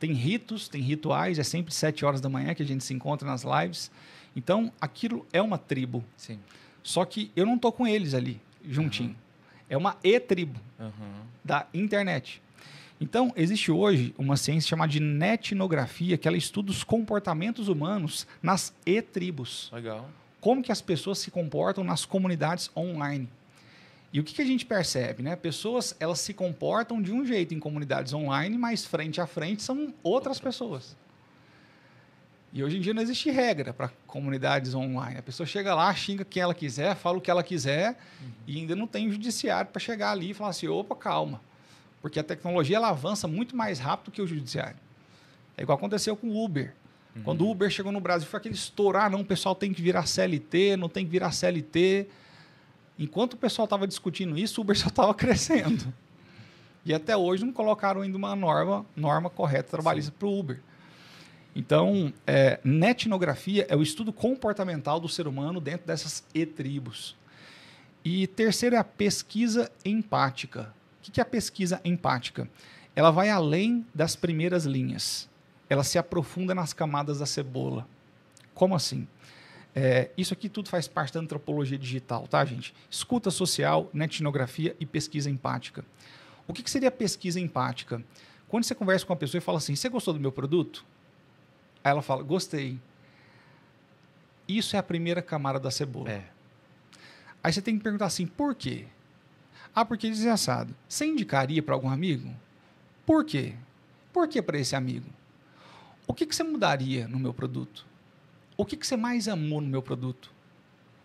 tem ritos, tem rituais, é sempre sete horas da manhã que a gente se encontra nas lives. Então, aquilo é uma tribo. Sim. Só que eu não tô com eles ali, juntinho. Uhum. É uma e-tribo uhum. da internet. Então, existe hoje uma ciência chamada de netnografia, que ela estuda os comportamentos humanos nas e-tribos. Legal. Como que as pessoas se comportam nas comunidades online. E o que, que, a gente percebe, né? Pessoas elas se comportam de um jeito em comunidades online, mas frente a frente são outras pessoas. E hoje em dia não existe regra para comunidades online. A pessoa chega lá, xinga quem ela quiser, fala o que ela quiser, uhum. e ainda não tem judiciário para chegar ali e falar assim: opa, calma. Porque a tecnologia ela avança muito mais rápido que o judiciário. É igual aconteceu com o Uber. Uhum. Quando o uhum. Uber chegou no Brasil, foi aquele estourar: ah, não, o pessoal tem que virar CLT, não tem que virar CLT. Enquanto o pessoal estava discutindo isso, o Uber só estava crescendo. E até hoje não colocaram ainda uma norma, norma correta trabalhista para o Uber. Então, é, netnografia é o estudo comportamental do ser humano dentro dessas E-tribos. E terceiro é a pesquisa empática. O que é a pesquisa empática? Ela vai além das primeiras linhas. Ela se aprofunda nas camadas da cebola. Como assim? É, isso aqui tudo faz parte da antropologia digital, tá, gente? Escuta social, netnografia né, e pesquisa empática. O que, que seria pesquisa empática? Quando você conversa com uma pessoa e fala assim: Você gostou do meu produto? Aí ela fala: Gostei. Isso é a primeira camada da cebola. É. Aí você tem que perguntar assim: Por quê? Ah, porque é desgraçado. Você indicaria para algum amigo? Por quê? Por que para esse amigo? O que, que você mudaria no meu produto? O que, que você mais amou no meu produto?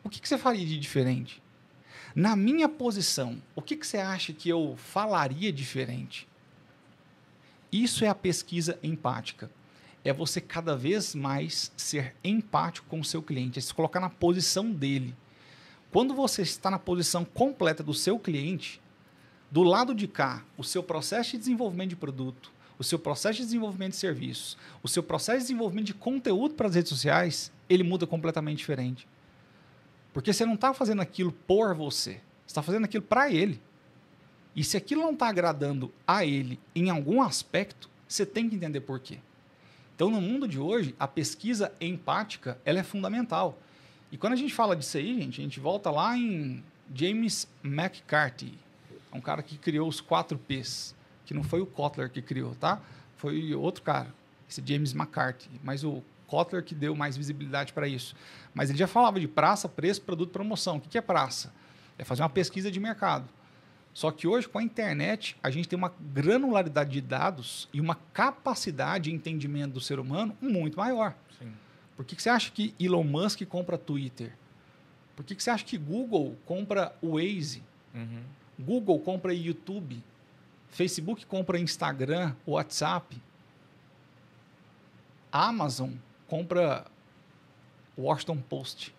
O que, que você faria de diferente? Na minha posição, o que, que você acha que eu falaria diferente? Isso é a pesquisa empática. É você cada vez mais ser empático com o seu cliente, é se colocar na posição dele. Quando você está na posição completa do seu cliente, do lado de cá, o seu processo de desenvolvimento de produto, o seu processo de desenvolvimento de serviços, o seu processo de desenvolvimento de conteúdo para as redes sociais, ele muda completamente diferente. Porque você não está fazendo aquilo por você, está fazendo aquilo para ele. E se aquilo não está agradando a ele em algum aspecto, você tem que entender por quê. Então, no mundo de hoje, a pesquisa empática ela é fundamental. E quando a gente fala disso aí, gente, a gente volta lá em James McCarthy, um cara que criou os quatro P's que não foi o Kotler que criou, tá? Foi outro cara, esse James McCarthy, mas o Kotler que deu mais visibilidade para isso. Mas ele já falava de praça, preço, produto, promoção. O que é praça? É fazer uma pesquisa de mercado. Só que hoje, com a internet, a gente tem uma granularidade de dados e uma capacidade de entendimento do ser humano muito maior. Sim. Por que, que você acha que Elon Musk compra Twitter? Por que, que você acha que Google compra Waze? Uhum. Google compra YouTube? Facebook compra Instagram, WhatsApp. A Amazon compra Washington Post,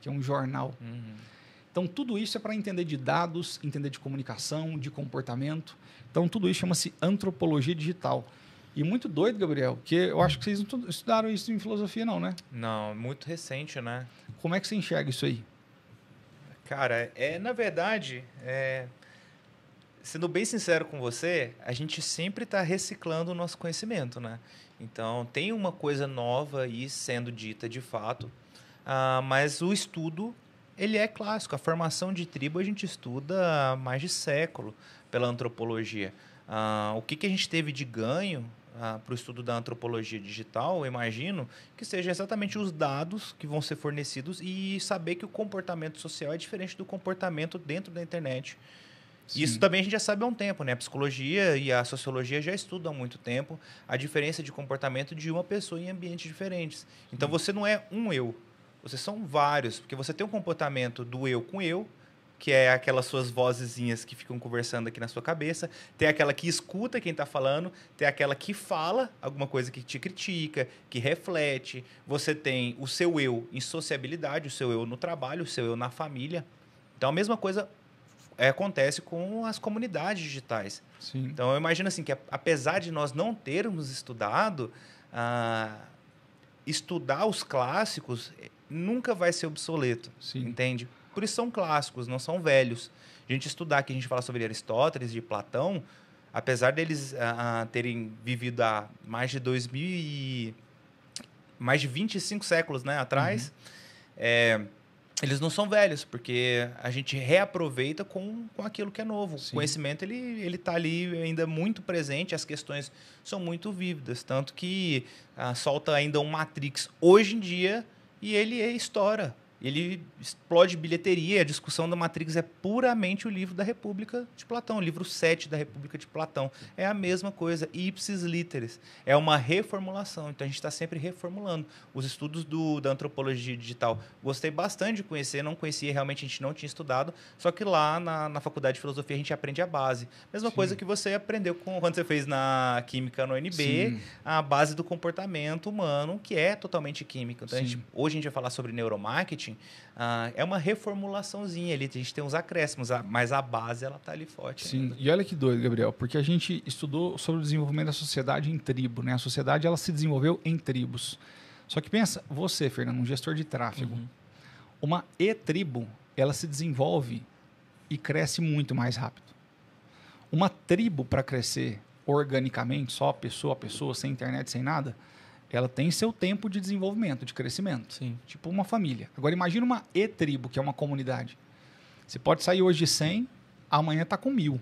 que é um jornal. Uhum. Então, tudo isso é para entender de dados, entender de comunicação, de comportamento. Então, tudo isso chama-se antropologia digital. E muito doido, Gabriel, porque eu acho que vocês não estudaram isso em filosofia, não, né? Não, muito recente, né? Como é que você enxerga isso aí? Cara, é na verdade, é, sendo bem sincero com você, a gente sempre está reciclando o nosso conhecimento, né? Então, tem uma coisa nova aí sendo dita de fato, uh, mas o estudo, ele é clássico. A formação de tribo a gente estuda há mais de século pela antropologia. Uh, o que, que a gente teve de ganho ah, para o estudo da antropologia digital, eu imagino que seja exatamente os dados que vão ser fornecidos e saber que o comportamento social é diferente do comportamento dentro da internet. Isso também a gente já sabe há um tempo, né? A psicologia e a sociologia já estudam há muito tempo a diferença de comportamento de uma pessoa em ambientes diferentes. Então Sim. Uhum. você não é um eu, você são vários, porque você tem um comportamento do eu com eu, que é aquelas suas vozezinhas que ficam conversando aqui na sua cabeça, tem aquela que escuta quem está falando, tem aquela que fala alguma coisa que te critica, que reflete. Você tem o seu eu em sociabilidade, o seu eu no trabalho, o seu eu na família. Então a mesma coisa é, acontece com as comunidades digitais. Sim. Então, eu imagino assim que, apesar de nós não termos estudado, ah, estudar os clássicos eh, nunca vai ser obsoleto, Sim. entende? Por isso são clássicos, não são velhos. A gente estudar que a gente fala sobre Aristóteles, de Platão, apesar deles ah, terem vivido há mais de 2000 e... mais de 25 séculos né, atrás, uhum. é eles não são velhos, porque a gente reaproveita com, com aquilo que é novo. Sim. O conhecimento ele ele está ali ainda muito presente, as questões são muito vívidas, tanto que ah, solta ainda um Matrix hoje em dia e ele é, estoura ele explode bilheteria, a discussão da Matrix é puramente o livro da República de Platão, o livro 7 da República de Platão. É a mesma coisa, ipsis literis. É uma reformulação, então a gente está sempre reformulando. Os estudos do, da antropologia digital, gostei bastante de conhecer, não conhecia, realmente a gente não tinha estudado, só que lá na, na faculdade de filosofia a gente aprende a base. Mesma Sim. coisa que você aprendeu com, quando você fez na química no NB, Sim. a base do comportamento humano, que é totalmente química. Então, a gente, hoje a gente vai falar sobre neuromarketing, marketing, uh, é uma reformulaçãozinha ali. A gente tem uns acréscimos, mas a base ela tá ali forte. Sim, ainda. e olha que doido, Gabriel, porque a gente estudou sobre o desenvolvimento da sociedade em tribo, né? A sociedade ela se desenvolveu em tribos. Só que pensa, você, Fernando, um gestor de tráfego, uhum. uma e-tribo, ela se desenvolve e cresce muito mais rápido. Uma tribo para crescer organicamente, só pessoa a pessoa, sem internet, sem nada, ela tem seu tempo de desenvolvimento, de crescimento. Sim. Tipo uma família. Agora imagina uma e-tribo, que é uma comunidade. Você pode sair hoje de 100, amanhã está com mil.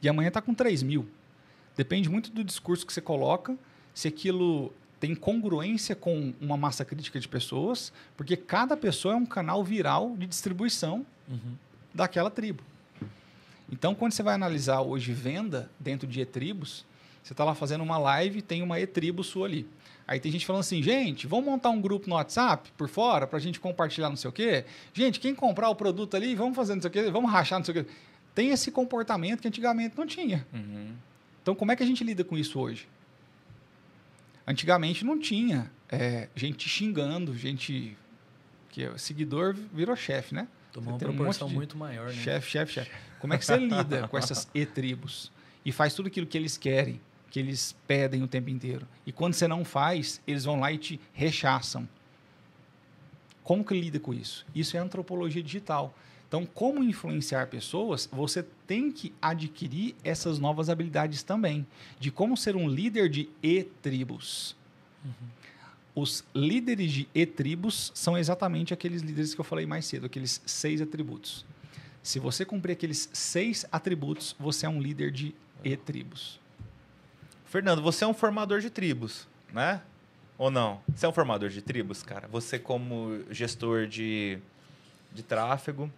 E amanhã está com 3 mil. Depende muito do discurso que você coloca, se aquilo tem congruência com uma massa crítica de pessoas, porque cada pessoa é um canal viral de distribuição uhum. daquela tribo. Então, quando você vai analisar hoje venda dentro de e-tribos, você está lá fazendo uma live, e tem uma e-tribo sua ali. Aí tem gente falando assim, gente, vamos montar um grupo no WhatsApp por fora para a gente compartilhar não sei o quê. Gente, quem comprar o produto ali, vamos fazer não sei o quê, vamos rachar não sei o quê. Tem esse comportamento que antigamente não tinha. Uhum. Então, como é que a gente lida com isso hoje? Antigamente não tinha é, gente xingando, gente que é seguidor virou chefe, né? Tomou você uma proporção um muito maior, né? Chefe, chefe, chefe. Como é que você lida com essas e-tribos? E faz tudo aquilo que eles querem que eles pedem o tempo inteiro. E quando você não faz, eles vão lá e te rechaçam. Como que lida com isso? Isso é antropologia digital. Então, como influenciar pessoas, você tem que adquirir essas novas habilidades também, de como ser um líder de e-tribos. Uhum. Os líderes de e-tribos são exatamente aqueles líderes que eu falei mais cedo, aqueles seis atributos. Se você cumprir aqueles seis atributos, você é um líder de e-tribos. Fernando, você é um formador de tribos, né? Ou não? Você é um formador de tribos, cara? Você como gestor de, de tráfego.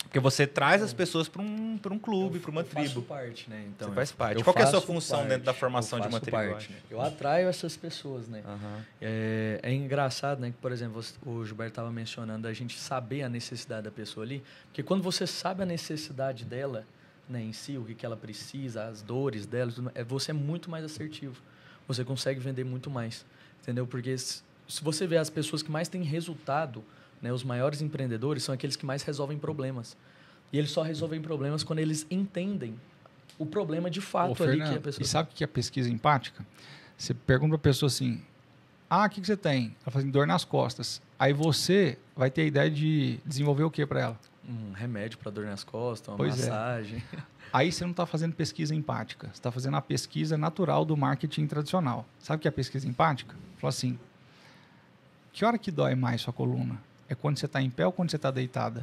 Porque você traz as pessoas para um, um clube, para uma eu tribo. Faço parte, né? Então, você faz parte. Qual é a sua função parte, dentro da formação de uma tribo? Parte. Eu, né? eu atraio essas pessoas, né? Uhum. É, é, engraçado, né? Que, por exemplo, o Gilberto estava mencionando a gente saber a necessidade da pessoa ali. Porque quando você sabe a necessidade dela, né, em si, o que, que ela precisa, as dores dela, tudo, é, você é muito mais assertivo. Você consegue vender muito mais, entendeu? Porque se, se você vê as pessoas que mais têm resultado, né, os maiores empreendedores são aqueles que mais resolvem problemas. E eles só resolvem problemas quando eles entendem o problema de fato Ô, Fernanda, ali que a pessoa... E sabe o que é pesquisa empática? Você pergunta para a pessoa assim, ah, o que, que você tem? Ela fala assim, dor nas costas. Aí você vai ter a ideia de desenvolver o que para ela? um remédio para dor nas costas, uma pois é. massagem. É. Aí você não está fazendo pesquisa empática, você está fazendo a pesquisa natural do marketing tradicional. Sabe o que é a pesquisa empática? falou assim: que hora que dói mais sua coluna? É quando você está em pé ou quando você está deitada?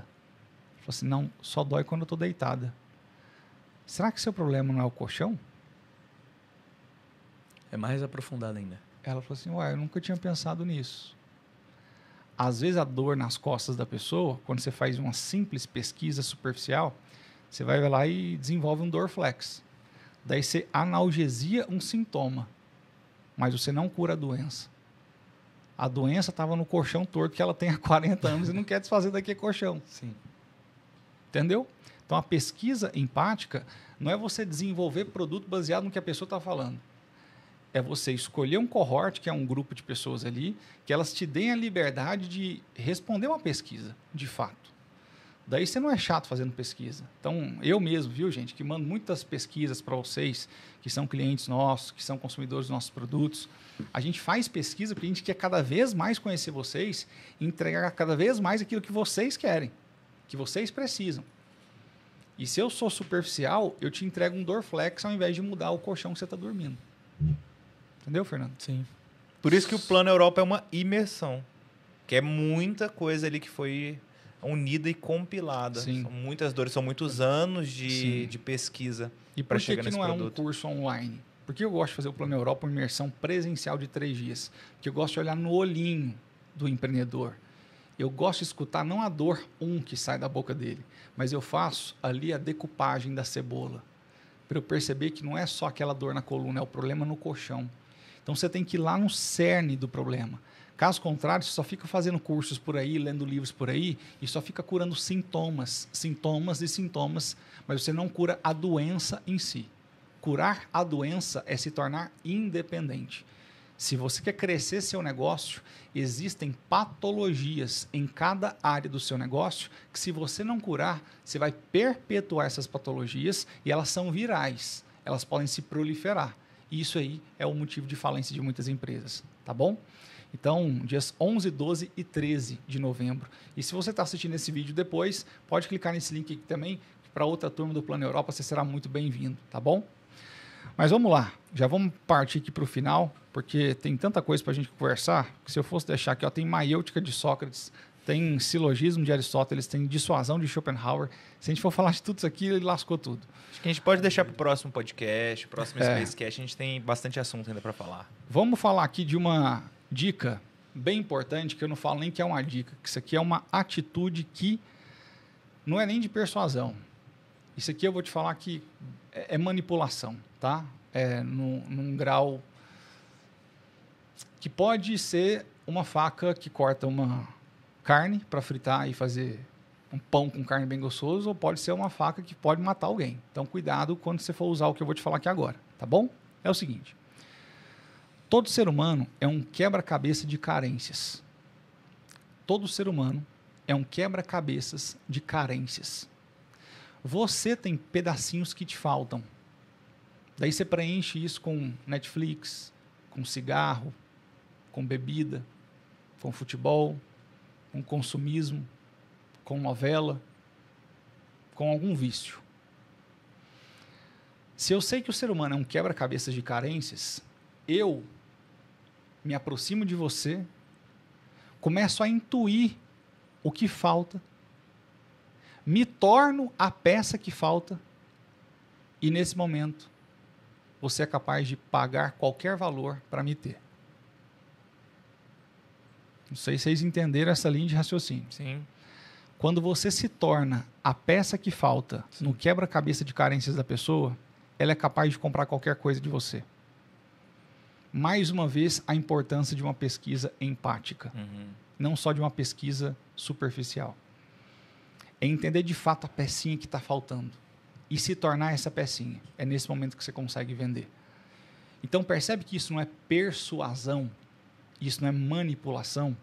falou assim: não, só dói quando eu estou deitada. Será que seu problema não é o colchão? É mais aprofundado ainda. Ela falou assim: uai, eu nunca tinha pensado nisso. Às vezes a dor nas costas da pessoa, quando você faz uma simples pesquisa superficial, você vai lá e desenvolve um Dorflex. Daí você analgesia um sintoma, mas você não cura a doença. A doença estava no colchão torto que ela tem há 40 anos e não quer desfazer daquele colchão. Sim. Entendeu? Então a pesquisa empática não é você desenvolver produto baseado no que a pessoa está falando é você escolher um cohort, que é um grupo de pessoas ali, que elas te deem a liberdade de responder uma pesquisa, de fato. Daí você não é chato fazendo pesquisa. Então, eu mesmo, viu, gente, que mando muitas pesquisas para vocês, que são clientes nossos, que são consumidores dos nossos produtos. A gente faz pesquisa porque a gente quer cada vez mais conhecer vocês e entregar cada vez mais aquilo que vocês querem, que vocês precisam. E se eu sou superficial, eu te entrego um Dorflex ao invés de mudar o colchão que você está dormindo. Entendeu, Fernando? Sim. Por isso que o Plano Europa é uma imersão. Que é muita coisa ali que foi unida e compilada. Sim. São muitas dores, são muitos anos de, de pesquisa para chegar nesse produto. E por que não é um curso online? Por que eu gosto de fazer o Plano Europa uma imersão presencial de três dias? Porque eu gosto de olhar no olhinho do empreendedor. Eu gosto de escutar não a dor um que sai da boca dele, mas eu faço ali a decupagem da cebola para eu perceber que não é só aquela dor na coluna, é o problema no colchão. Então você tem que ir lá no cerne do problema. Caso contrário, você só fica fazendo cursos por aí, lendo livros por aí, e só fica curando sintomas, sintomas e sintomas, mas você não cura a doença em si. Curar a doença é se tornar independente. Se você quer crescer seu negócio, existem patologias em cada área do seu negócio que, se você não curar, você vai perpetuar essas patologias e elas são virais, elas podem se proliferar. E isso aí é o motivo de falência de muitas empresas, tá bom? Então, dias 11, 12 e 13 de novembro. E se você está assistindo esse vídeo depois, pode clicar nesse link aqui também, para outra turma do Plano Europa você será muito bem-vindo, tá bom? Mas vamos lá, já vamos partir aqui para o final, porque tem tanta coisa para a gente conversar, que se eu fosse deixar aqui, ó, tem Maiêutica de Sócrates, tem silogismo de Aristóteles, tem dissuasão de Schopenhauer. Se a gente for falar de tudo isso aqui, ele lascou tudo. Acho que a gente pode deixar para o próximo podcast, próximo é. Spacecast, a gente tem bastante assunto ainda para falar. Vamos falar aqui de uma dica bem importante, que eu não falo nem que é uma dica, que isso aqui é uma atitude que não é nem de persuasão. Isso aqui eu vou te falar que é, é manipulação, tá? É num, num grau que pode ser uma faca que corta uma carne para fritar e fazer um pão com carne bem gostoso, ou pode ser uma faca que pode matar alguém. Então, cuidado quando você for usar o que eu vou te falar aqui agora, tá bom? É o seguinte: todo ser humano é um quebra-cabeça de carências. Todo ser humano é um quebra-cabeças de carências. Você tem pedacinhos que te faltam. Daí você preenche isso com Netflix, com cigarro, com bebida, com futebol, com consumismo, com novela, com algum vício. Se eu sei que o ser humano é um quebra-cabeça de carências, eu me aproximo de você, começo a intuir o que falta, me torno a peça que falta, e nesse momento você é capaz de pagar qualquer valor para me ter. Não sei se vocês entenderam essa linha de raciocínio. Sim. Quando você se torna a peça que falta Sim. no quebra-cabeça de carências da pessoa, ela é capaz de comprar qualquer coisa de você. Mais uma vez, a importância de uma pesquisa empática, uhum. não só de uma pesquisa superficial. É entender de fato a pecinha que está faltando e se tornar essa pecinha. É nesse momento que você consegue vender. Então percebe que isso não é persuasão, isso não é manipulação.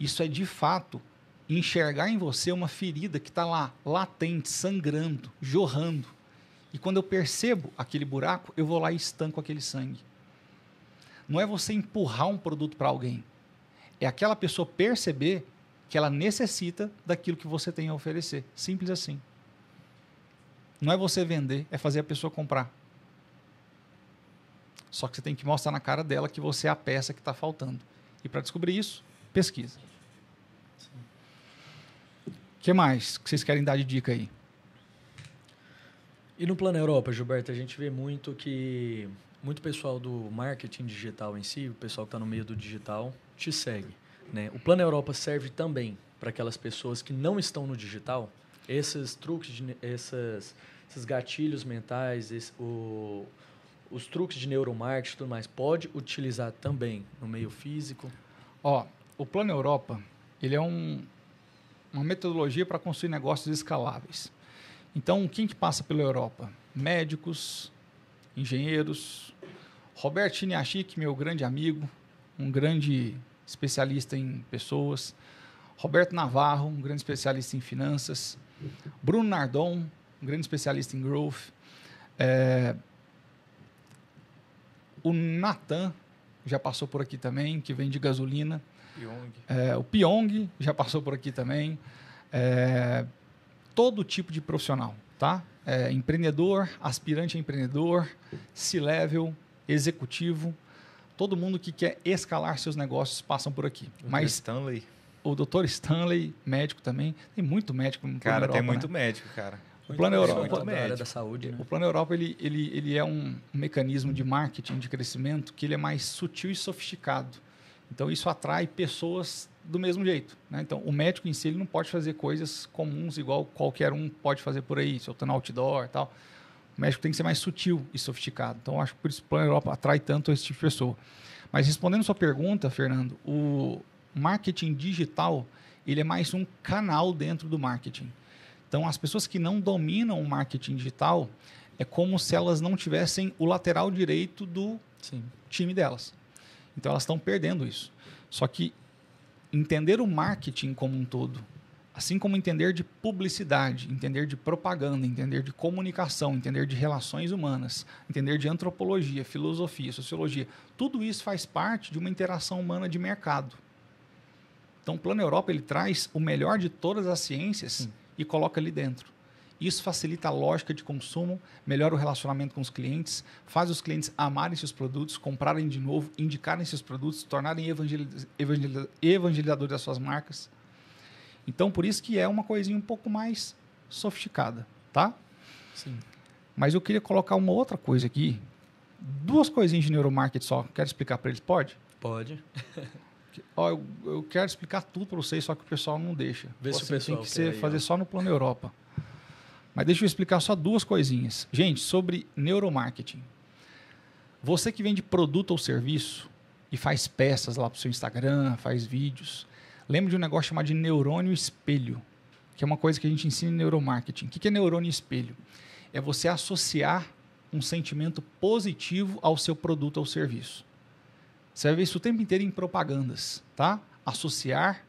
Isso é de fato enxergar em você uma ferida que está lá, latente, sangrando, jorrando. E quando eu percebo aquele buraco, eu vou lá e estanco aquele sangue. Não é você empurrar um produto para alguém. É aquela pessoa perceber que ela necessita daquilo que você tem a oferecer. Simples assim. Não é você vender, é fazer a pessoa comprar. Só que você tem que mostrar na cara dela que você é a peça que está faltando. E para descobrir isso, pesquisa. O que mais que vocês querem dar de dica aí? E no plano Europa, Gilberto, a gente vê muito que muito pessoal do marketing digital em si, o pessoal que está no meio do digital, te segue. Né? O plano Europa serve também para aquelas pessoas que não estão no digital, esses truques, de, essas, esses gatilhos mentais, esse, o, os truques de neuromarketing e tudo mais, pode utilizar também no meio físico? Ó, o Plano Europa, ele é um, uma metodologia para construir negócios escaláveis. Então, quem que passa pela Europa? Médicos, engenheiros. Roberto Chiniachik, é meu grande amigo, um grande especialista em pessoas. Roberto Navarro, um grande especialista em finanças. Bruno Nardon, um grande especialista em growth. É, o Natan já passou por aqui também, que vende gasolina. Pyong. É, o Pyong já passou por aqui também. É, todo tipo de profissional, tá? É, empreendedor, aspirante a empreendedor, C-level, executivo. Todo mundo que quer escalar seus negócios passam por aqui. O Mas Stanley. O doutor Stanley, médico também. Tem muito médico. no Cara, Europa, tem muito né? médico, cara. O Plano Europa, da saúde, né? o Plano Europa ele, ele, ele é um mecanismo de marketing, de crescimento, que ele é mais sutil e sofisticado. Então, isso atrai pessoas do mesmo jeito. Né? Então, o médico em si ele não pode fazer coisas comuns igual qualquer um pode fazer por aí, se soltando outdoor e tal. O médico tem que ser mais sutil e sofisticado. Então, acho que por isso o Plano Europa atrai tanto esse tipo de pessoa. Mas respondendo sua pergunta, Fernando, o marketing digital ele é mais um canal dentro do marketing. Então, as pessoas que não dominam o marketing digital é como se elas não tivessem o lateral direito do Sim. time delas. Então, elas estão perdendo isso. Só que entender o marketing como um todo, assim como entender de publicidade, entender de propaganda, entender de comunicação, entender de relações humanas, entender de antropologia, filosofia, sociologia, tudo isso faz parte de uma interação humana de mercado. Então, o Plano Europa ele traz o melhor de todas as ciências. Sim e coloca ali dentro. Isso facilita a lógica de consumo, melhora o relacionamento com os clientes, faz os clientes amarem seus produtos, comprarem de novo, indicarem seus produtos, tornarem evangelizadores das suas marcas. Então, por isso que é uma coisinha um pouco mais sofisticada, tá? Sim. Mas eu queria colocar uma outra coisa aqui. Duas coisinhas de neuromarketing só. Quero explicar para eles, pode? Pode. ó, eu, eu quero explicar tudo para vocês, só que o pessoal não deixa. Vê Pô, se o pessoal tem que ser, fazer só no plano Europa. Mas deixa eu explicar só duas coisinhas. Gente, sobre neuromarketing. Você que vende produto ou serviço e faz peças lá para o seu Instagram, faz vídeos, lembra de um negócio chamado de neurônio espelho, que é uma coisa que a gente ensina em neuromarketing. O que é neurônio espelho? É você associar um sentimento positivo ao seu produto ou serviço. Você vai ver isso o tempo inteiro em propagandas, tá? Associar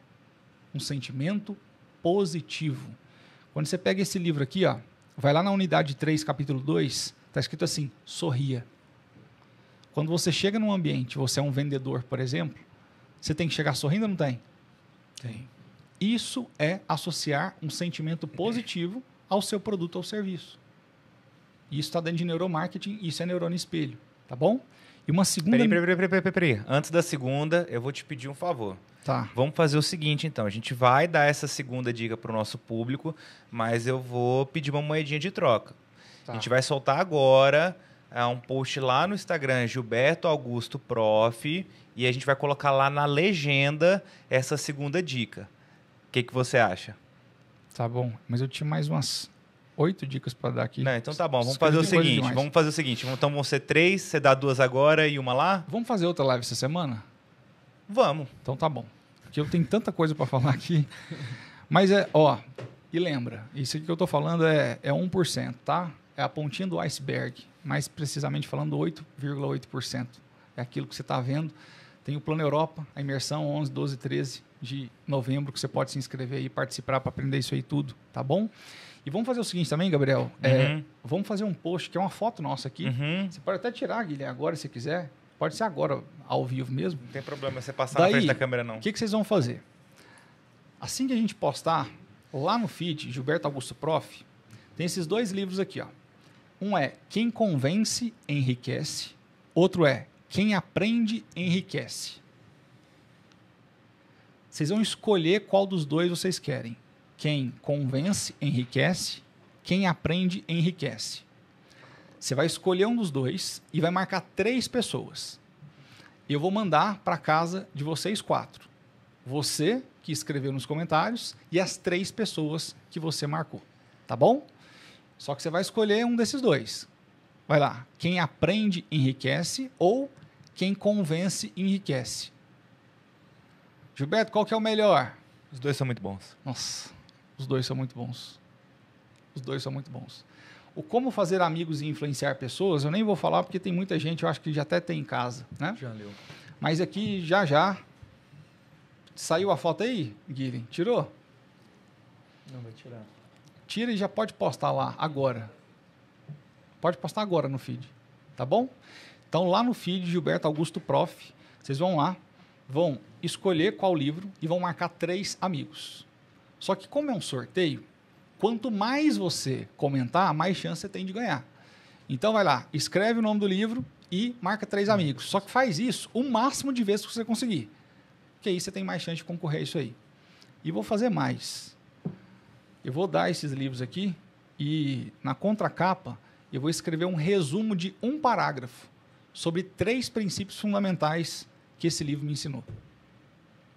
um sentimento positivo. Quando você pega esse livro aqui, ó, vai lá na unidade 3, capítulo 2, está escrito assim: sorria. Quando você chega num ambiente, você é um vendedor, por exemplo, você tem que chegar sorrindo ou não tem? Tem. Isso é associar um sentimento positivo ao seu produto ou serviço. Isso está dentro de neuromarketing, isso é neurônio espelho, tá bom? E uma segunda. Peraí, peraí, peraí, peraí, peraí. Antes da segunda, eu vou te pedir um favor. Tá. Vamos fazer o seguinte, então. A gente vai dar essa segunda dica para o nosso público, mas eu vou pedir uma moedinha de troca. Tá. A gente vai soltar agora é, um post lá no Instagram, Gilberto Augusto Prof. E a gente vai colocar lá na legenda essa segunda dica. O que, que você acha? Tá bom, mas eu tinha mais umas oito dicas para dar aqui. Não, então tá bom, vamos fazer o seguinte, vamos fazer o seguinte, então, então vão ser três, você dá duas agora e uma lá? Vamos fazer outra live essa semana? Vamos. Então tá bom, porque eu tenho tanta coisa para falar aqui. Mas é, ó, e lembra, isso aqui que eu tô falando é, é 1%, tá? É a pontinha do iceberg, mais precisamente falando 8,8%. É aquilo que você está vendo. Tem o Plano Europa, a imersão 11, 12, 13 de novembro, que você pode se inscrever e participar para aprender isso aí tudo, tá bom? E vamos fazer o seguinte também, Gabriel. É, uhum. É, vamos fazer um post, que é uma foto nossa aqui. Uhum. Você pode até tirar, Guilherme, agora, se quiser. Pode ser agora, ao vivo mesmo. Não tem problema você passar Daí, na frente da câmera, não. O que, que vocês vão fazer? Assim que a gente postar, lá no feed, Gilberto Augusto Prof, tem esses dois livros aqui. Ó. Um é Quem Convence, Enriquece. Outro é Quem Aprende, Enriquece. Vocês vão escolher qual dos dois vocês querem. Quem convence, enriquece. Quem aprende, enriquece. Você vai escolher um dos dois e vai marcar três pessoas. Eu vou mandar para casa de vocês quatro. Você que escreveu nos comentários e as três pessoas que você marcou, tá bom? Só que você vai escolher um desses dois. Vai lá, quem aprende enriquece ou quem convence enriquece. Gilberto, qual que é o melhor? Os dois são muito bons. Nossa. Os dois são muito bons. Os dois são muito bons. O como fazer amigos e influenciar pessoas, eu nem vou falar porque tem muita gente, eu acho que já até tem em casa, né? Já leu. Mas aqui já já saiu a foto aí, Guilherme? Tirou? Não vai tirar. Tira e já pode postar lá agora. Pode postar agora no feed, tá bom? Então lá no feed Gilberto Augusto Prof, vocês vão lá, vão escolher qual livro e vão marcar três amigos. Só que como é um sorteio, quanto mais você comentar, mais chance você tem de ganhar. Então vai lá, escreve o nome do livro e marca três amigos. Só que faz isso o máximo de vezes que você conseguir. Porque aí você tem mais chance de concorrer a isso aí. E vou fazer mais. Eu vou dar esses livros aqui e na contracapa eu vou escrever um resumo de um parágrafo sobre três princípios fundamentais que esse livro me ensinou.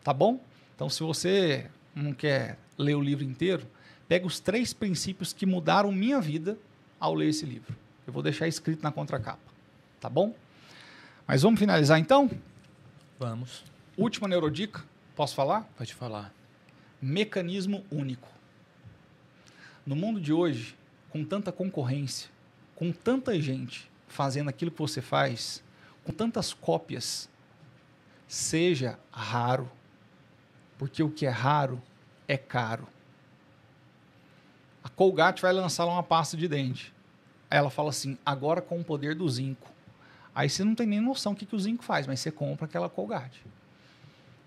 Tá bom? Então se você não quer ler o livro inteiro, pega os três princípios que mudaram minha vida ao ler esse livro. Eu vou deixar escrito na contracapa, tá bom? Mas vamos finalizar então? Vamos. Última neurodica, posso falar? Pode falar. Mecanismo único. No mundo de hoje, com tanta concorrência, com tanta gente fazendo aquilo que você faz, com tantas cópias, seja raro porque o que é raro é caro. A Colgate vai lançar lá uma pasta de dente. Aí ela fala assim: agora com o poder do zinco. Aí você não tem nem noção o que, que o zinco faz, mas você compra aquela Colgate.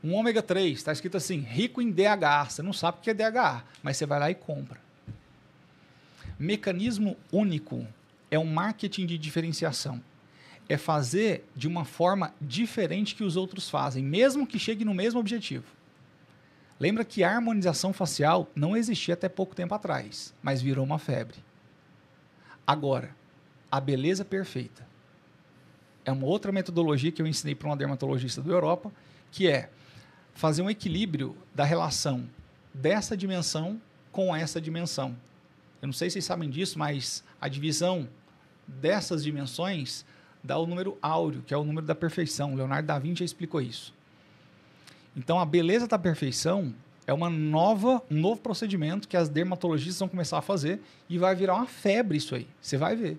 Um ômega 3, está escrito assim, rico em DHA. Você não sabe o que é DHA, mas você vai lá e compra. Mecanismo único é um marketing de diferenciação. É fazer de uma forma diferente que os outros fazem, mesmo que chegue no mesmo objetivo. Lembra que a harmonização facial não existia até pouco tempo atrás, mas virou uma febre. Agora, a beleza é perfeita. É uma outra metodologia que eu ensinei para uma dermatologista da Europa, que é fazer um equilíbrio da relação dessa dimensão com essa dimensão. Eu não sei se vocês sabem disso, mas a divisão dessas dimensões dá o número áureo, que é o número da perfeição. Leonardo da Vinci já explicou isso. Então, a beleza da perfeição é uma nova, um novo procedimento que as dermatologistas vão começar a fazer e vai virar uma febre isso aí. Você vai ver.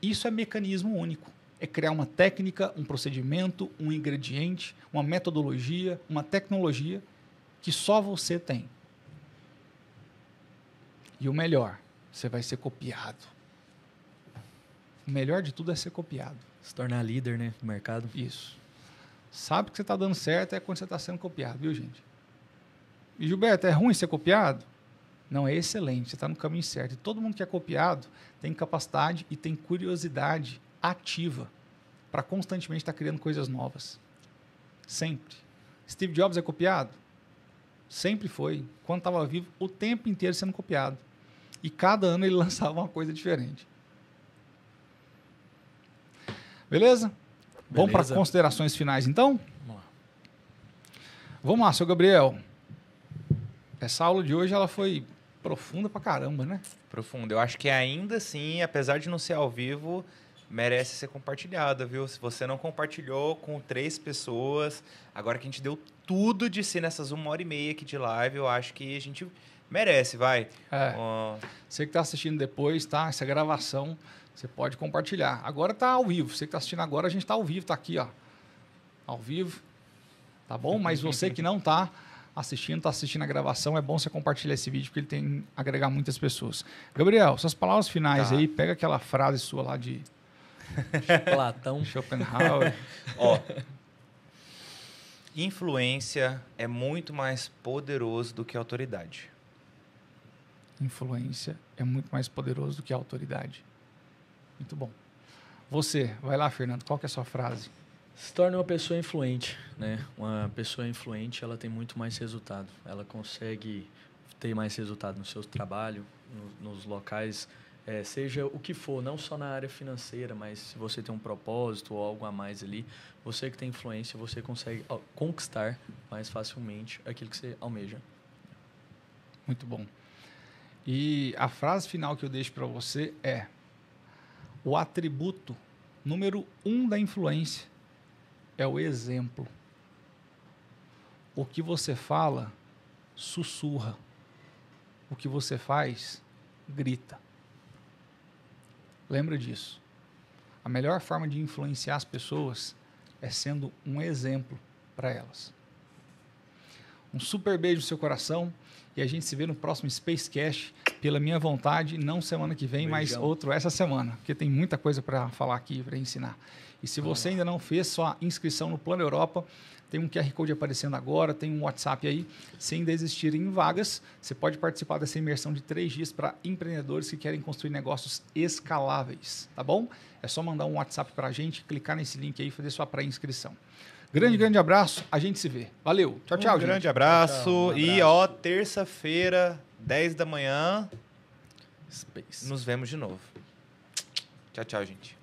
Isso é mecanismo único. É criar uma técnica, um procedimento, um ingrediente, uma metodologia, uma tecnologia que só você tem. E o melhor, você vai ser copiado. O melhor de tudo é ser copiado. Se tornar líder, né, do mercado. Isso. Sabe que você está dando certo é quando você está sendo copiado, viu, gente? E Gilberto, é ruim ser copiado? Não, é excelente, você está no caminho certo. E todo mundo que é copiado tem capacidade e tem curiosidade ativa para constantemente estar tá criando coisas novas. Sempre. Steve Jobs é copiado? Sempre foi. Quando estava vivo, o tempo inteiro sendo copiado. E cada ano ele lançava uma coisa diferente. Beleza? Vamos para considerações finais, então? Vamos lá. Vamos lá, seu Gabriel. Essa aula de hoje ela foi profunda pra caramba, né? Profunda. Eu acho que ainda assim, apesar de não ser ao vivo, merece ser compartilhada, viu? Se você não compartilhou com três pessoas, agora que a gente deu tudo de si nessas uma hora e meia aqui de live, eu acho que a gente merece, vai. É. Uh... Você que está assistindo depois, tá? Essa gravação você pode compartilhar. Agora está ao vivo. Você que está assistindo agora, a gente está ao vivo, está aqui, ó. Ao vivo. Tá bom? Mas você que não está assistindo, está assistindo a gravação, é bom você compartilhar esse vídeo, porque ele tem agregar muitas pessoas. Gabriel, suas palavras finais tá. aí, pega aquela frase sua lá de. Platão. Schopenhauer. Ó. Influência é muito mais poderoso do que autoridade. Influência é muito mais poderoso do que autoridade. Muito bom. Você, vai lá, Fernando, qual que é a sua frase? Se torna uma pessoa influente, né? Uma pessoa influente, ela tem muito mais resultado. Ela consegue ter mais resultado no seu trabalho, no, nos locais, é, seja o que for, não só na área financeira, mas se você tem um propósito ou algo a mais ali, você que tem influência, você consegue conquistar mais facilmente aquilo que você almeja. Muito bom. E a frase final que eu deixo para você é: o atributo número um da influência é o exemplo. O que você fala, sussurra. O que você faz, grita. Lembra disso. A melhor forma de influenciar as pessoas é sendo um exemplo para elas. Um super beijo no seu coração. E a gente se vê no próximo Space Cash, pela minha vontade, não semana que vem, Beijão. mas outro essa semana, porque tem muita coisa para falar aqui, para ensinar. E se você ainda não fez sua inscrição no Plano Europa, tem um QR Code aparecendo agora, tem um WhatsApp aí. Se ainda existirem vagas, você pode participar dessa imersão de três dias para empreendedores que querem construir negócios escaláveis, tá bom? É só mandar um WhatsApp para a gente, clicar nesse link aí e fazer sua pré-inscrição. Grande, grande abraço. A gente se vê. Valeu. Tchau, tchau, um gente. Grande abraço. Tchau, um abraço. E, ó, terça-feira, 10 da manhã. Space. Nos vemos de novo. Tchau, tchau, gente.